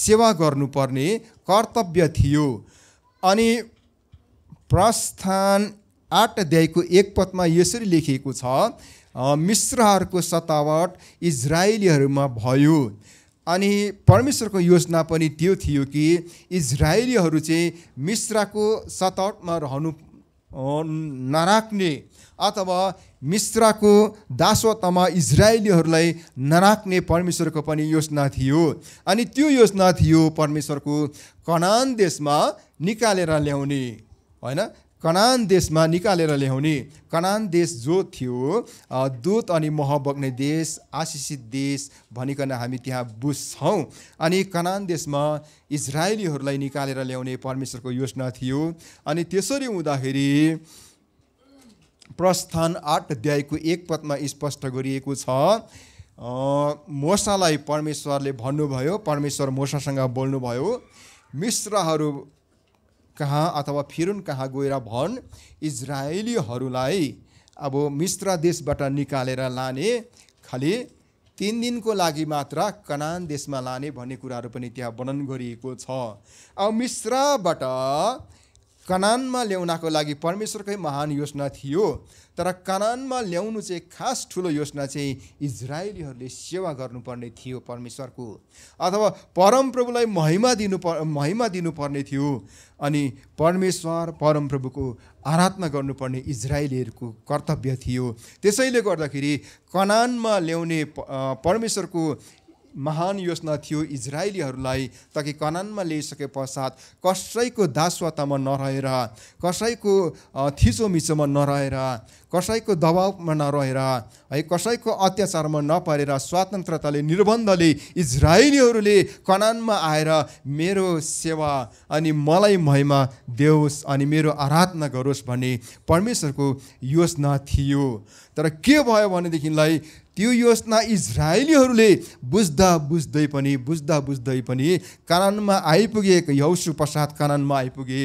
सेवा गर्नुपर्ने कर्तव्य थियो अनि प्रस्थान आठ अध्यायको एक पदमा यसरी लेखिएको छ मिश्रहरूको सतावट इजरायलीहरूमा भयो अनि परमेश्वरको योजना पनि त्यो थियो कि इजरायलीहरू चाहिँ मिश्रको सतावटमा रहनु नराख्ने अथवा मिश्रको दासवतामा इजरायलीहरूलाई नराख्ने परमेश्वरको पनि योजना थियो अनि त्यो योजना थियो परमेश्वरको कनान देशमा निकालेर ल्याउने होइन कनान देशमा निकालेर ल्याउने कनान देश जो थियो दूत अनि मह बग्ने देश आशिषित देश भनिकन हामी त्यहाँ बुझ्छौँ अनि कनान देशमा इजरायलीहरूलाई निकालेर ल्याउने परमेश्वरको योजना थियो अनि त्यसरी हुँदाखेरि प्रस्थान आठ अध्यायको एक पदमा स्पष्ट गरिएको छ मोसालाई परमेश्वरले भन्नुभयो परमेश्वर मोसासँग बोल्नुभयो मिश्रहरू कहाँ अथवा फिरुन कहाँ गएर भन् इजरायलीहरूलाई अब मिश्र देशबाट निकालेर लाने खालि तिन दिनको लागि मात्र कनान देशमा लाने भन्ने कुराहरू पनि त्यहाँ वर्णन गरिएको छ अब मिश्रबाट कनानमा ल्याउनको लागि परमेश्वरकै महान योजना थियो तर कनानमा ल्याउनु चाहिँ खास ठुलो योजना चाहिँ इजरायलीहरूले सेवा गर्नुपर्ने थियो परमेश्वरको अथवा परमप्रभुलाई महिमा दिनु पर महिमा दिनुपर्ने थियो अनि परमेश्वर परमप्रभुको आराधना गर्नुपर्ने इजरायलीहरूको कर्तव्य थियो त्यसैले गर्दाखेरि कनानमा ल्याउने परमेश्वरको महान योजना थियो इजरायलीहरूलाई ताकि कनानमा ल्याइसके पश्चात कसैको दासवतामा नरहेर कसैको थिचोमिचोमा नरहेर कसैको दबावमा नरहेर है कसैको अत्याचारमा नपरेर स्वतन्त्रताले निर्बन्धले इजरायलीहरूले कनानमा आएर मेरो सेवा अनि मलाई महिमा देओस् अनि मेरो आराधना गरोस् भन्ने परमेश्वरको योजना थियो तर के भयो भनेदेखिलाई त्यो योजना इजरायलीहरूले बुझ्दा बुझ्दै पनि बुझ्दा बुझ्दै पनि कानमा आइपुगे यौसु प्रसाद कनानमा आइपुगे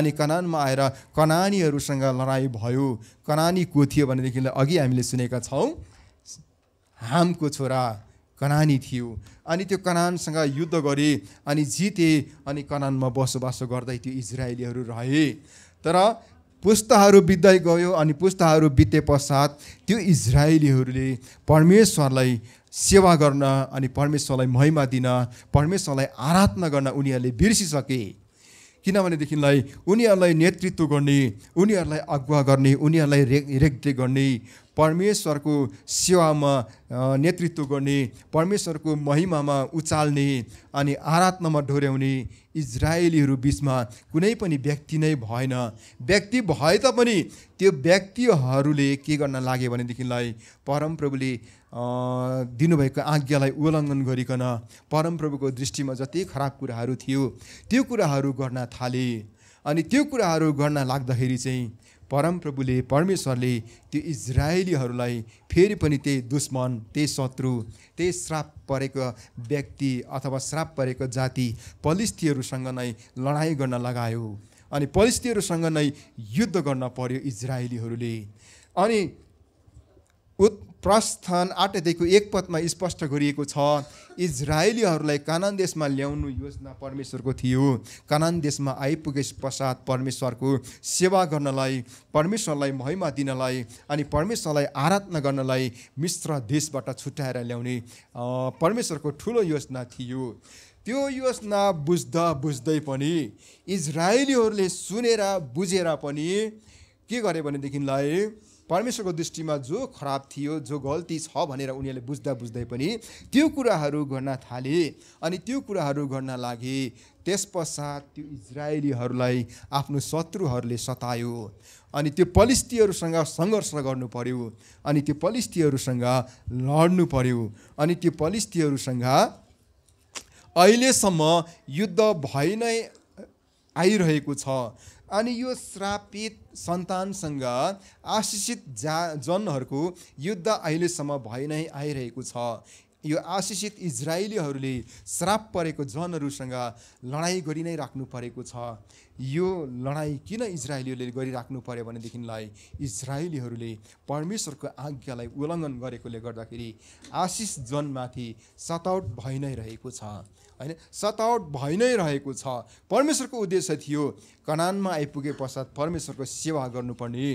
अनि कनानमा आएर कनानीहरूसँग लडाइँ भयो कनानी को थियो भनेदेखिलाई अघि हामीले सुनेका छौँ हामको छोरा कनानी थियो अनि त्यो कनानसँग युद्ध गरे अनि जिते अनि कनानमा बसोबासो गर्दै त्यो इजरायलीहरू रहे तर पुस्ताहरू बित्दै गयो अनि पुस्ताहरू बिते पश्चात त्यो इजरायलीहरूले परमेश्वरलाई सेवा गर्न अनि परमेश्वरलाई महिमा दिन परमेश्वरलाई आराधना गर्न उनीहरूले बिर्सिसके किनभनेदेखिलाई उनीहरूलाई नेतृत्व गर्ने उनीहरूलाई अगुवा गर्ने उनीहरूलाई रेख रेखदेख गर्ने परमेश्वरको सेवामा नेतृत्व गर्ने परमेश्वरको महिमामा उचाल्ने अनि आराधनामा डोर्याउने इजरायलीहरू बिचमा कुनै पनि व्यक्ति नै भएन व्यक्ति भए तापनि त्यो व्यक्तिहरूले के गर्न लाग्यो भनेदेखिलाई परमप्रभुले दिनुभएको आज्ञालाई उल्लङ्घन गरिकन परमप्रभुको दृष्टिमा जति खराब कुराहरू थियो त्यो कुराहरू गर्न थाले अनि त्यो कुराहरू गर्न लाग्दाखेरि चाहिँ परमप्रभुले परमेश्वरले त्यो इजरायलीहरूलाई फेरि पनि त्यही दुश्मन त्यही शत्रु त्यही श्राप परेको व्यक्ति अथवा श्राप परेको जाति पलिस्थीहरूसँग नै लडाइँ गर्न लगायो अनि पलिस्थीहरूसँग नै युद्ध गर्न पर्यो इजरायलीहरूले अनि उत् प्रस्थान आठदेखिको एक पदमा स्पष्ट गरिएको छ इजरायलीहरूलाई कानान देशमा ल्याउनु योजना परमेश्वरको थियो कानान देशमा आइपुगे पश्चात परमेश्वरको सेवा गर्नलाई परमेश्वरलाई महिमा दिनलाई अनि परमेश्वरलाई आराधना गर्नलाई मिश्र देशबाट छुट्याएर ल्याउने परमेश्वरको ठुलो योजना थियो त्यो योजना बुझ्दा बुझ्दै पनि इजरायलीहरूले सुनेर बुझेर पनि के गरे भनेदेखिलाई परमेश्वरको दृष्टिमा जो खराब थियो जो गल्ती छ भनेर उनीहरूले बुझ्दा बुझ्दै पनि त्यो कुराहरू गर्न थाले अनि त्यो कुराहरू गर्न लागे त्यस पश्चात त्यो इजरायलीहरूलाई आफ्नो शत्रुहरूले सतायो अनि त्यो पलिस्थीहरूसँग सङ्घर्ष गर्नु पर्यो अनि त्यो पलिस्थीहरूसँग लड्नु पर्यो अनि त्यो पलिस्थीहरूसँग अहिलेसम्म युद्ध भइ नै आइरहेको छ अनि यो श्रापित सन्तानसँग आशिषित जा जनहरूको युद्ध अहिलेसम्म भइ नै आइरहेको छ यो आशिषित इजरायलीहरूले श्राप परेको जनहरूसँग लडाइँ गरि नै राख्नु परेको छ यो लडाइँ किन इजरायलीहरूले गरिराख्नु पऱ्यो भनेदेखिलाई इजरायलीहरूले परमेश्वरको आज्ञालाई उल्लङ्घन गरेकोले गर्दाखेरि आशिष जनमाथि सताउट भइ नै रहेको छ होइन सतावट भइ नै रहेको छ परमेश्वरको उद्देश्य थियो कनानमा आइपुगे पश्चात परमेश्वरको सेवा गर्नुपर्ने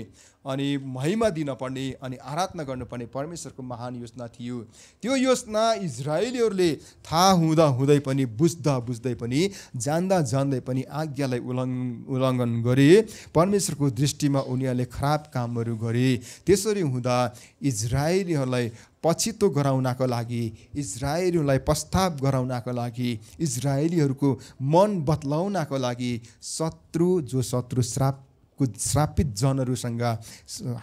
अनि महिमा दिनपर्ने अनि आराधना गर्नुपर्ने परमेश्वरको महान योजना थियो त्यो योजना इजरायलीहरूले थाहा हुँदा हुँदै पनि बुझ्दा बुझ्दै पनि जान्दा जान्दै पनि आज्ञालाई उल्लङ उल्लङ्घन गरे परमेश्वरको दृष्टिमा उनीहरूले खराब कामहरू गरे त्यसरी हुँदा इजरायलीहरूलाई पछितो गराउनको लागि इजरायलीलाई प्रस्ताव गराउनको लागि इजरायलीहरूको मन बतलाउनको लागि शत्रु जो शत्रु श्राप को श्रापित जनहरूसँग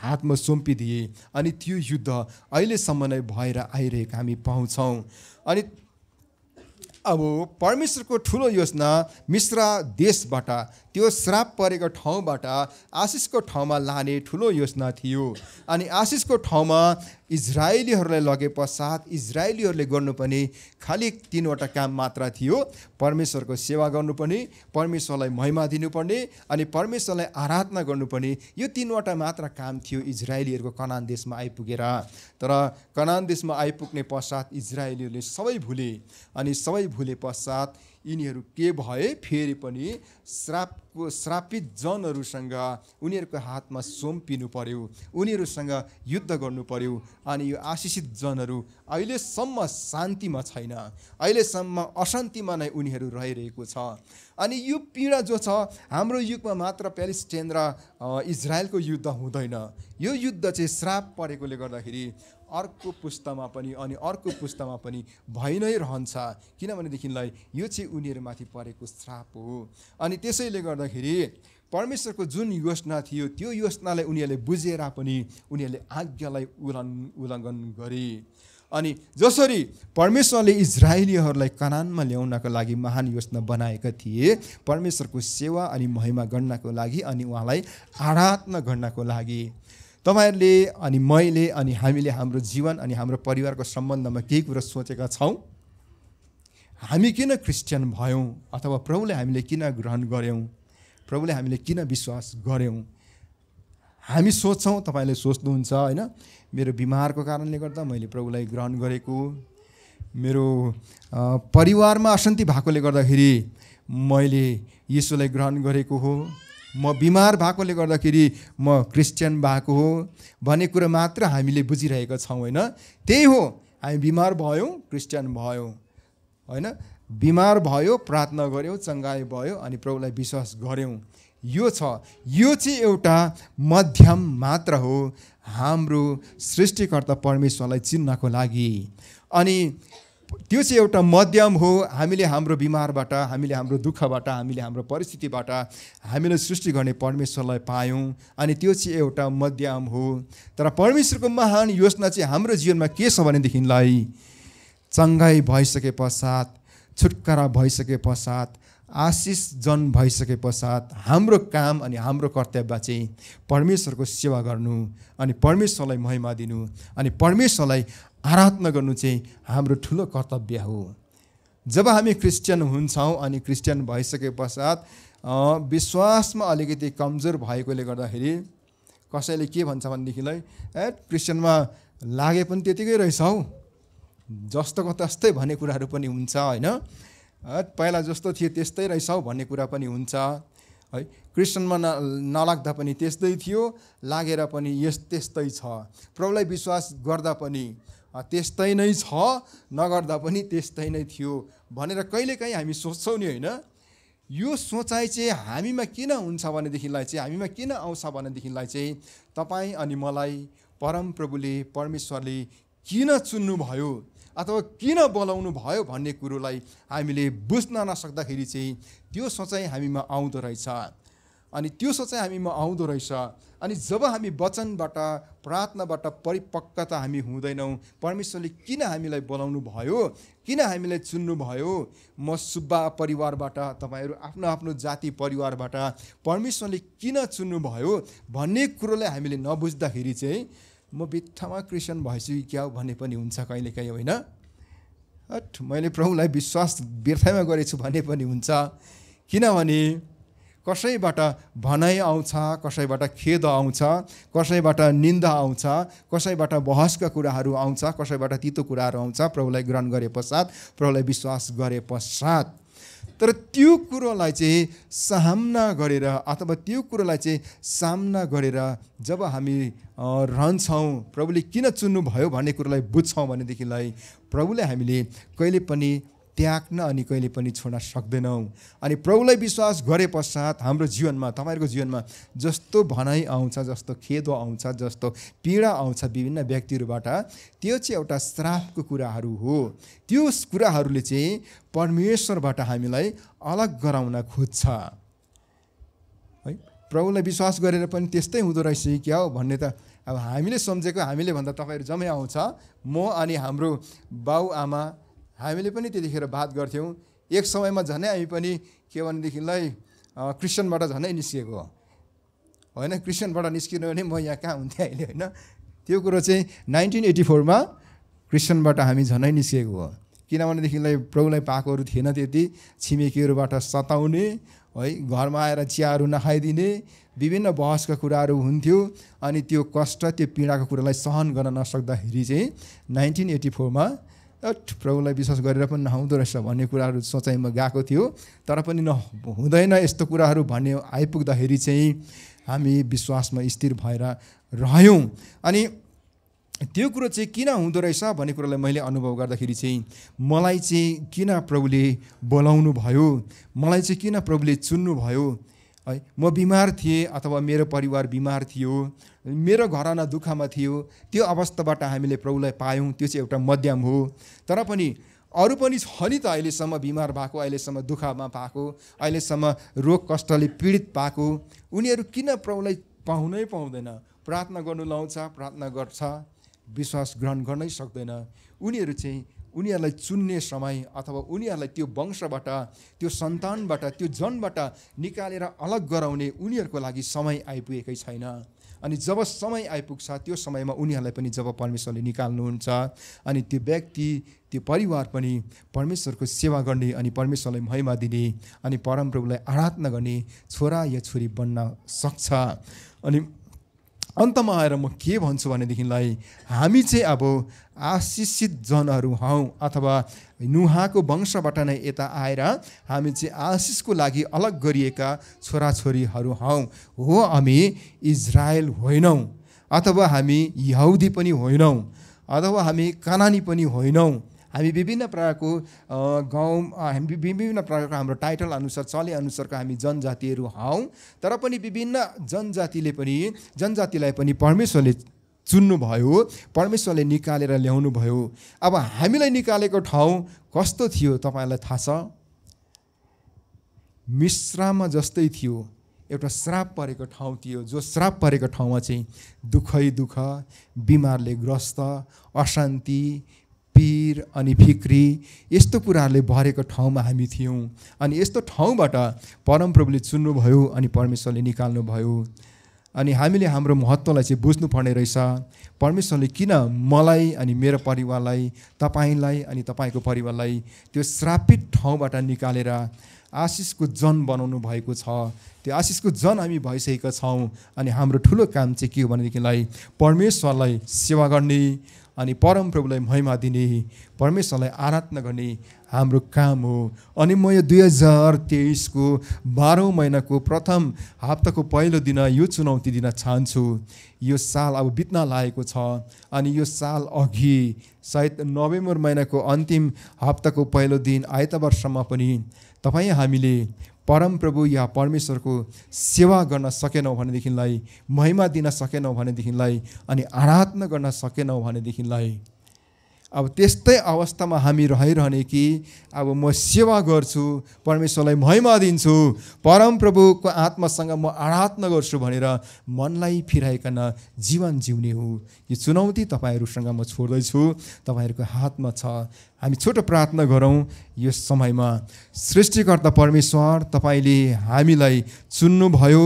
हातमा सुम्पिदिए अनि त्यो युद्ध अहिलेसम्म नै भएर आइरहेको हामी पाउँछौँ अनि अब परमेश्वरको ठुलो योजना मिश्रा देशबाट त्यो श्राप परेको ठाउँबाट आशिषको ठाउँमा लाने ठुलो योजना थियो अनि आशिषको ठाउँमा इजरायलीहरूलाई लगे पश्चात इजरायलीहरूले गर्नुपर्ने खालि तिनवटा काम मात्र थियो परमेश्वरको सेवा गर्नुपर्ने परमेश्वरलाई महिमा दिनुपर्ने अनि परमेश्वरलाई आराधना गर्नुपर्ने यो तिनवटा मात्र काम थियो इजरायलीहरूको कनान देशमा आइपुगेर तर कनान देशमा आइपुग्ने पश्चात इजरायलीहरूले सबै भुले अनि सबै भुले पश्चात यिनीहरू के भए फेरि पनि श्रापको श्रापित जनहरूसँग उनीहरूको हातमा सोम्पिनु पर्यो उनीहरूसँग युद्ध गर्नु पर्यो अनि यो आशिषित जनहरू अहिलेसम्म शान्तिमा छैन अहिलेसम्म अशान्तिमा नै उनीहरू रहिरहेको छ अनि यो पीडा जो छ हाम्रो युगमा मात्र प्यालेस्टाइन र इजरायलको युद्ध हुँदैन यो युद्ध चाहिँ श्राप परेकोले गर्दाखेरि अर्को पुस्तामा पनि अनि अर्को पुस्तामा पनि भइ नै रहन्छ किनभनेदेखिलाई यो चाहिँ उनीहरूमाथि परेको श्राप हो अनि त्यसैले गर्दाखेरि परमेश्वरको जुन योजना थियो त्यो योजनालाई उनीहरूले बुझेर पनि उनीहरूले आज्ञालाई उल्लङ उल्लङ्घन गरे अनि जसरी परमेश्वरले इजरायलीहरूलाई कनानमा ल्याउनको लागि महान योजना बनाएका थिए परमेश्वरको सेवा अनि महिमा गर्नको लागि अनि उहाँलाई आराधना गर्नको लागि तपाईँहरूले अनि मैले अनि हामीले हाम्रो जीवन अनि हाम्रो परिवारको सम्बन्धमा केही कुरा सोचेका छौँ हामी किन क्रिस्चियन भयौँ अथवा प्रभुले हामीले किन ग्रहण गऱ्यौँ प्रभुले हामीले किन विश्वास गऱ्यौँ हामी सोच्छौँ तपाईँले सोच्नुहुन्छ होइन मेरो बिमारको कारणले गर्दा मैले प्रभुलाई ग्रहण गरेको मेरो परिवारमा अशान्ति भएकोले गर्दाखेरि मैले यसोलाई ग्रहण गरेको हो म बिमार भएकोले गर्दाखेरि म क्रिस्चियन भएको हो भन्ने कुरो मात्र हामीले बुझिरहेका छौँ होइन त्यही हो हामी बिमार भयौँ क्रिस्चियन भयौँ होइन बिमार भयो प्रार्थना गऱ्यौँ चङ्गाई भयो अनि प्रभुलाई विश्वास गऱ्यौँ यो छ यो चाहिँ एउटा मध्यम मात्र हो हाम्रो सृष्टिकर्ता परमेश्वरलाई चिन्नको लागि अनि त्यो चाहिँ एउटा मध्यम हो हामीले हाम्रो बिमारबाट हामीले हाम्रो दुःखबाट हामीले हाम्रो परिस्थितिबाट हामीले सृष्टि गर्ने परमेश्वरलाई पायौँ अनि त्यो चाहिँ एउटा मध्यम हो तर परमेश्वरको महान योजना चाहिँ हाम्रो जीवनमा के छ भनेदेखिलाई चङ्गाइ भइसके पश्चात छुटकारा भइसके पश्चात आशिष जन भइसके पश्चात हाम्रो काम अनि हाम्रो कर्तव्य चाहिँ परमेश्वरको सेवा गर्नु अनि परमेश्वरलाई महिमा दिनु अनि परमेश्वरलाई आराधना गर्नु चाहिँ हाम्रो ठुलो कर्तव्य हो जब हामी क्रिस्चियन हुन्छौँ अनि क्रिस्चियन भइसके पश्चात विश्वासमा अलिकति कमजोर भएकोले गर्दाखेरि कसैले के भन्छ भनेदेखिलाई ए क्रिस्चियनमा लागे पनि त्यतिकै रहेछ हौ जस्तोको तस्तै भन्ने कुराहरू पनि हुन्छ होइन पहिला जस्तो थियो त्यस्तै रहेछ हौ भन्ने कुरा पनि हुन्छ है क्रिस्चियनमा न नलाग्दा पनि त्यस्तै थियो लागेर पनि यस त्यस्तै छ प्रभुलाई विश्वास गर्दा पनि त्यस्तै नै छ नगर्दा पनि त्यस्तै नै थियो भनेर कहिलेकाहीँ हामी सोच्छौँ नि होइन यो सोचाइ चाहिँ हामीमा किन हुन्छ भनेदेखिलाई चाहिँ हामीमा किन आउँछ भनेदेखिलाई चाहिँ तपाईँ अनि मलाई परमप्रभुले परमेश्वरले किन चुन्नुभयो अथवा किन बोलाउनु भयो भन्ने कुरोलाई हामीले बुझ्न नसक्दाखेरि चाहिँ त्यो सोचाइ हामीमा आउँदो रहेछ अनि त्यो सोचाइ हामीमा आउँदो रहेछ अनि जब हामी वचनबाट प्रार्थनाबाट परिपक्वता हामी हुँदैनौँ परमेश्वरले किन हामीलाई बोलाउनु भयो किन हामीलाई चुन्नु भयो म सुब्बा परिवारबाट तपाईँहरू आफ्नो आफ्नो जाति परिवारबाट परमेश्वरले किन भयो भन्ने कुरोलाई हामीले नबुझ्दाखेरि चाहिँ म बित्थामा क्रिस्चियन भएछु क्या भन्ने पनि हुन्छ कहिलेकाहीँ होइन हट मैले प्रभुलाई विश्वास बिर्थामा गरेछु भन्ने पनि हुन्छ किनभने कसैबाट भनाइ आउँछ कसैबाट खेद आउँछ कसैबाट निन्दा आउँछ कसैबाट बहसका कुराहरू आउँछ कसैबाट तितो कुराहरू आउँछ प्रभुलाई ग्रहण गरे पश्चात प्रभुलाई विश्वास गरे पश्चात तर त्यो कुरोलाई चाहिँ सामना गरेर अथवा त्यो कुरोलाई चाहिँ सामना गरेर जब हामी रहन्छौँ प्रभुले किन चुन्नुभयो भन्ने कुरोलाई बुझ्छौँ भनेदेखिलाई प्रभुले हामीले कहिले पनि त्याग्न अनि कहिले पनि छोड्न सक्दैनौँ अनि प्रभुलाई विश्वास गरे पश्चात हाम्रो जीवनमा तपाईँहरूको जीवनमा जस्तो भनाइ आउँछ जस्तो खेदो आउँछ जस्तो पीडा आउँछ विभिन्न व्यक्तिहरूबाट त्यो चाहिँ एउटा श्रापको कुराहरू हो त्यो कुराहरूले चाहिँ परमेश्वरबाट हामीलाई अलग गराउन खोज्छ है प्रभुलाई विश्वास गरेर पनि त्यस्तै हुँदो रहेछ क्या हो भन्ने त अब हामीले सम्झेको हामीले भन्दा तपाईँहरू जम्मै आउँछ म अनि हाम्रो बाउ आमा हामीले पनि त्यतिखेर बात गर्थ्यौँ एक समयमा झनै हामी पनि के भनेदेखिलाई क्रिस्चियनबाट झनै निस्किएको होइन क्रिस्चियनबाट निस्किनु भने म यहाँ कहाँ हुन्थेँ अहिले होइन त्यो कुरो चाहिँ नाइन्टिन एटी फोरमा क्रिस्चियनबाट हामी झनै निस्किएको हो किनभनेदेखिलाई प्रभुलाई पाएकोहरू थिएन त्यति छिमेकीहरूबाट सताउने है घरमा आएर चियाहरू नखाइदिने विभिन्न बहसका कुराहरू हुन्थ्यो अनि त्यो कष्ट त्यो पीडाको कुरालाई सहन गर्न नसक्दाखेरि चाहिँ नाइन्टिन एटी फोरमा अट प्रभुलाई विश्वास गरेर पनि नहुँदो रहेछ भन्ने कुराहरू सोचाइमा गएको थियो तर पनि न हुँदैन यस्तो कुराहरू भन्ने आइपुग्दाखेरि चाहिँ हामी विश्वासमा स्थिर भएर रह्यौँ अनि त्यो कुरो चाहिँ किन हुँदो रहेछ भन्ने कुरालाई मैले अनुभव गर्दाखेरि चाहिँ मलाई चाहिँ किन प्रभुले बोलाउनु भयो मलाई चाहिँ किन प्रभुले चुन्नु भयो है म बिमार थिएँ अथवा मेरो परिवार बिमार थियो मेरो घरना दुःखमा थियो त्यो अवस्थाबाट हामीले प्रभुलाई पायौँ त्यो चाहिँ एउटा मध्यम हो तर पनि अरू पनि छ नि त अहिलेसम्म बिमार भएको अहिलेसम्म दुःखमा भएको अहिलेसम्म रोग कष्टले पीडित भएको उनीहरू किन प्रभुलाई पाउनै पाउँदैन प्रार्थना गर्नु लाउँछ प्रार्थना गर्छ विश्वास ग्रहण गर्नै सक्दैन उनीहरू चाहिँ उनीहरूलाई चुन्ने समय अथवा उनीहरूलाई त्यो वंशबाट त्यो सन्तानबाट त्यो जनबाट निकालेर अलग गराउने उनीहरूको लागि समय आइपुगेकै छैन अनि जब समय आइपुग्छ त्यो समयमा उनीहरूलाई पनि जब परमेश्वरले निकाल्नुहुन्छ अनि त्यो व्यक्ति त्यो परिवार पनि परमेश्वरको सेवा गर्ने अनि परमेश्वरलाई महिमा दिने अनि परमप्रभुलाई आराधना गर्ने छोरा या छोरी बन्न सक्छ अनि अन्तमा आएर म के भन्छु भनेदेखिलाई हामी चाहिँ अब आशिषित जनहरू हौँ अथवा नुहाको वंशबाट नै यता आएर हामी चाहिँ आशिषको लागि अलग गरिएका छोराछोरीहरू हौँ हो हामी इजरायल होइनौँ अथवा हामी यहुदी पनि होइनौँ अथवा हामी कनानी पनि होइनौँ हामी विभिन्न प्रकारको गाउँ हामी विभिन्न प्रकारको हाम्रो टाइटल अनुसार चले अनुसारको हामी जनजातिहरू हौँ तर पनि विभिन्न जनजातिले पनि जनजातिलाई पनि परमेश्वरले चुन्नुभयो परमेश्वरले निकालेर ल्याउनु भयो अब हामीलाई निकालेको ठाउँ कस्तो थियो तपाईँलाई थाहा छ मिश्रामा जस्तै थियो एउटा श्राप परेको ठाउँ थियो जो श्राप परेको ठाउँमा चाहिँ दुःखै दुःख बिमारले ग्रस्त अशान्ति पिर अनि फिक्री यस्तो कुराहरूले भरेको ठाउँमा हामी थियौँ अनि यस्तो ठाउँबाट परमप्रभुले चुन्नुभयो अनि परमेश्वरले निकाल्नुभयो अनि हामीले हाम्रो महत्त्वलाई चाहिँ बुझ्नुपर्ने रहेछ परमेश्वरले किन मलाई अनि मेरो परिवारलाई तपाईँलाई अनि तपाईँको परिवारलाई त्यो श्रापित ठाउँबाट निकालेर आशिषको जन बनाउनु भएको छ त्यो आशिषको जन हामी भइसकेका छौँ अनि हाम्रो ठुलो काम चाहिँ के हो भनेदेखिलाई परमेश्वरलाई सेवा गर्ने अनि परमप्रभुलाई महिमा दिने परमेश्वरलाई आराधना गर्ने हाम्रो काम हो अनि म यो दुई हजार तेइसको बाह्रौँ महिनाको प्रथम हप्ताको पहिलो दिन यो चुनौती दिन चाहन्छु यो साल अब बित्न लागेको छ अनि यो साल अघि सायद नोभेम्बर महिनाको अन्तिम हप्ताको पहिलो दिन आइतबारसम्म पनि तपाईँ हामीले परमप्रभु या परमेश्वरको सेवा गर्न सकेनौँ भनेदेखिलाई महिमा दिन सकेनौँ भनेदेखिलाई अनि आराधना गर्न सकेनौँ भनेदेखिलाई अब त्यस्तै अवस्थामा हामी रहिरहने कि अब म सेवा गर्छु परमेश्वरलाई महिमा दिन्छु परमप्रभुको आत्मासँग म आराधना गर्छु भनेर मनलाई फिराइकन जीवन जिउने हो यो चुनौती तपाईँहरूसँग म छोड्दैछु तपाईँहरूको हातमा छ हामी छोटो प्रार्थना गरौँ यो समयमा सृष्टिकर्ता परमेश्वर तपाईँले हामीलाई चुन्नुभयो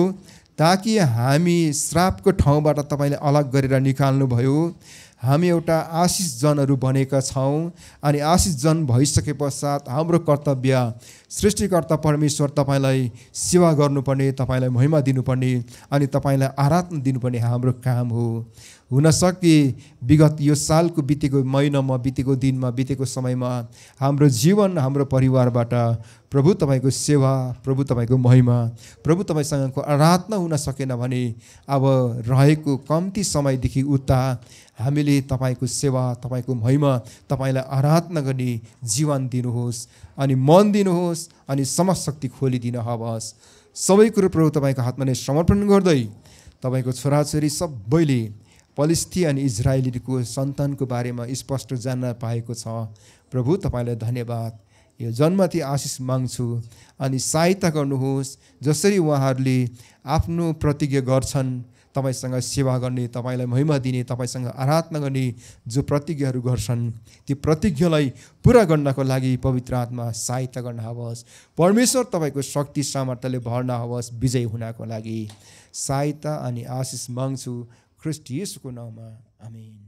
ताकि हामी श्रापको ठाउँबाट तपाईँले अलग गरेर निकाल्नुभयो हामी एउटा आशिष जनहरू बनेका छौँ अनि आशिष जन भइसके पश्चात हाम्रो कर्तव्य सृष्टिकर्ता परमेश्वर तपाईँलाई सेवा गर्नुपर्ने तपाईँलाई महिमा दिनुपर्ने अनि तपाईँलाई आराधना दिनुपर्ने हाम्रो काम हो हुनसके विगत यो सालको बितेको महिनामा बितेको दिनमा बितेको समयमा हाम्रो जीवन हाम्रो परिवारबाट प्रभु तपाईँको सेवा प्रभु तपाईँको महिमा प्रभु तपाईँसँगको आराधना हुन सकेन भने अब रहेको कम्ती समयदेखि उता हामीले तपाईँको सेवा तपाईँको महिमा तपाईँलाई आराधना गर्ने जीवन दिनुहोस् अनि मन दिनुहोस् अनि समशक्ति खोलिदिन हवस् सबै कुरो प्रभु तपाईँको हातमा नै समर्पण गर्दै तपाईँको छोराछोरी सबैले पलिस्थी अनि इजरायलीको सन्तानको बारेमा स्पष्ट जान्न पाएको छ प्रभु तपाईँलाई धन्यवाद यो जन्मति आशिष माग्छु अनि सहायता गर्नुहोस् जसरी उहाँहरूले आफ्नो प्रतिज्ञा गर्छन् तपाईँसँग सेवा गर्ने तपाईँलाई महिमा दिने तपाईँसँग आराधना गर्ने जो प्रतिज्ञाहरू गर्छन् ती प्रतिज्ञालाई पुरा गर्नको लागि पवित्र आत्मा सहायता गर्न हवस् परमेश्वर तपाईँको शक्ति सामर्थ्यले भर्न हवस् विजय हुनको लागि सहायता अनि आशिष माग्छु ख्रिस्ट नाउँमा आमेन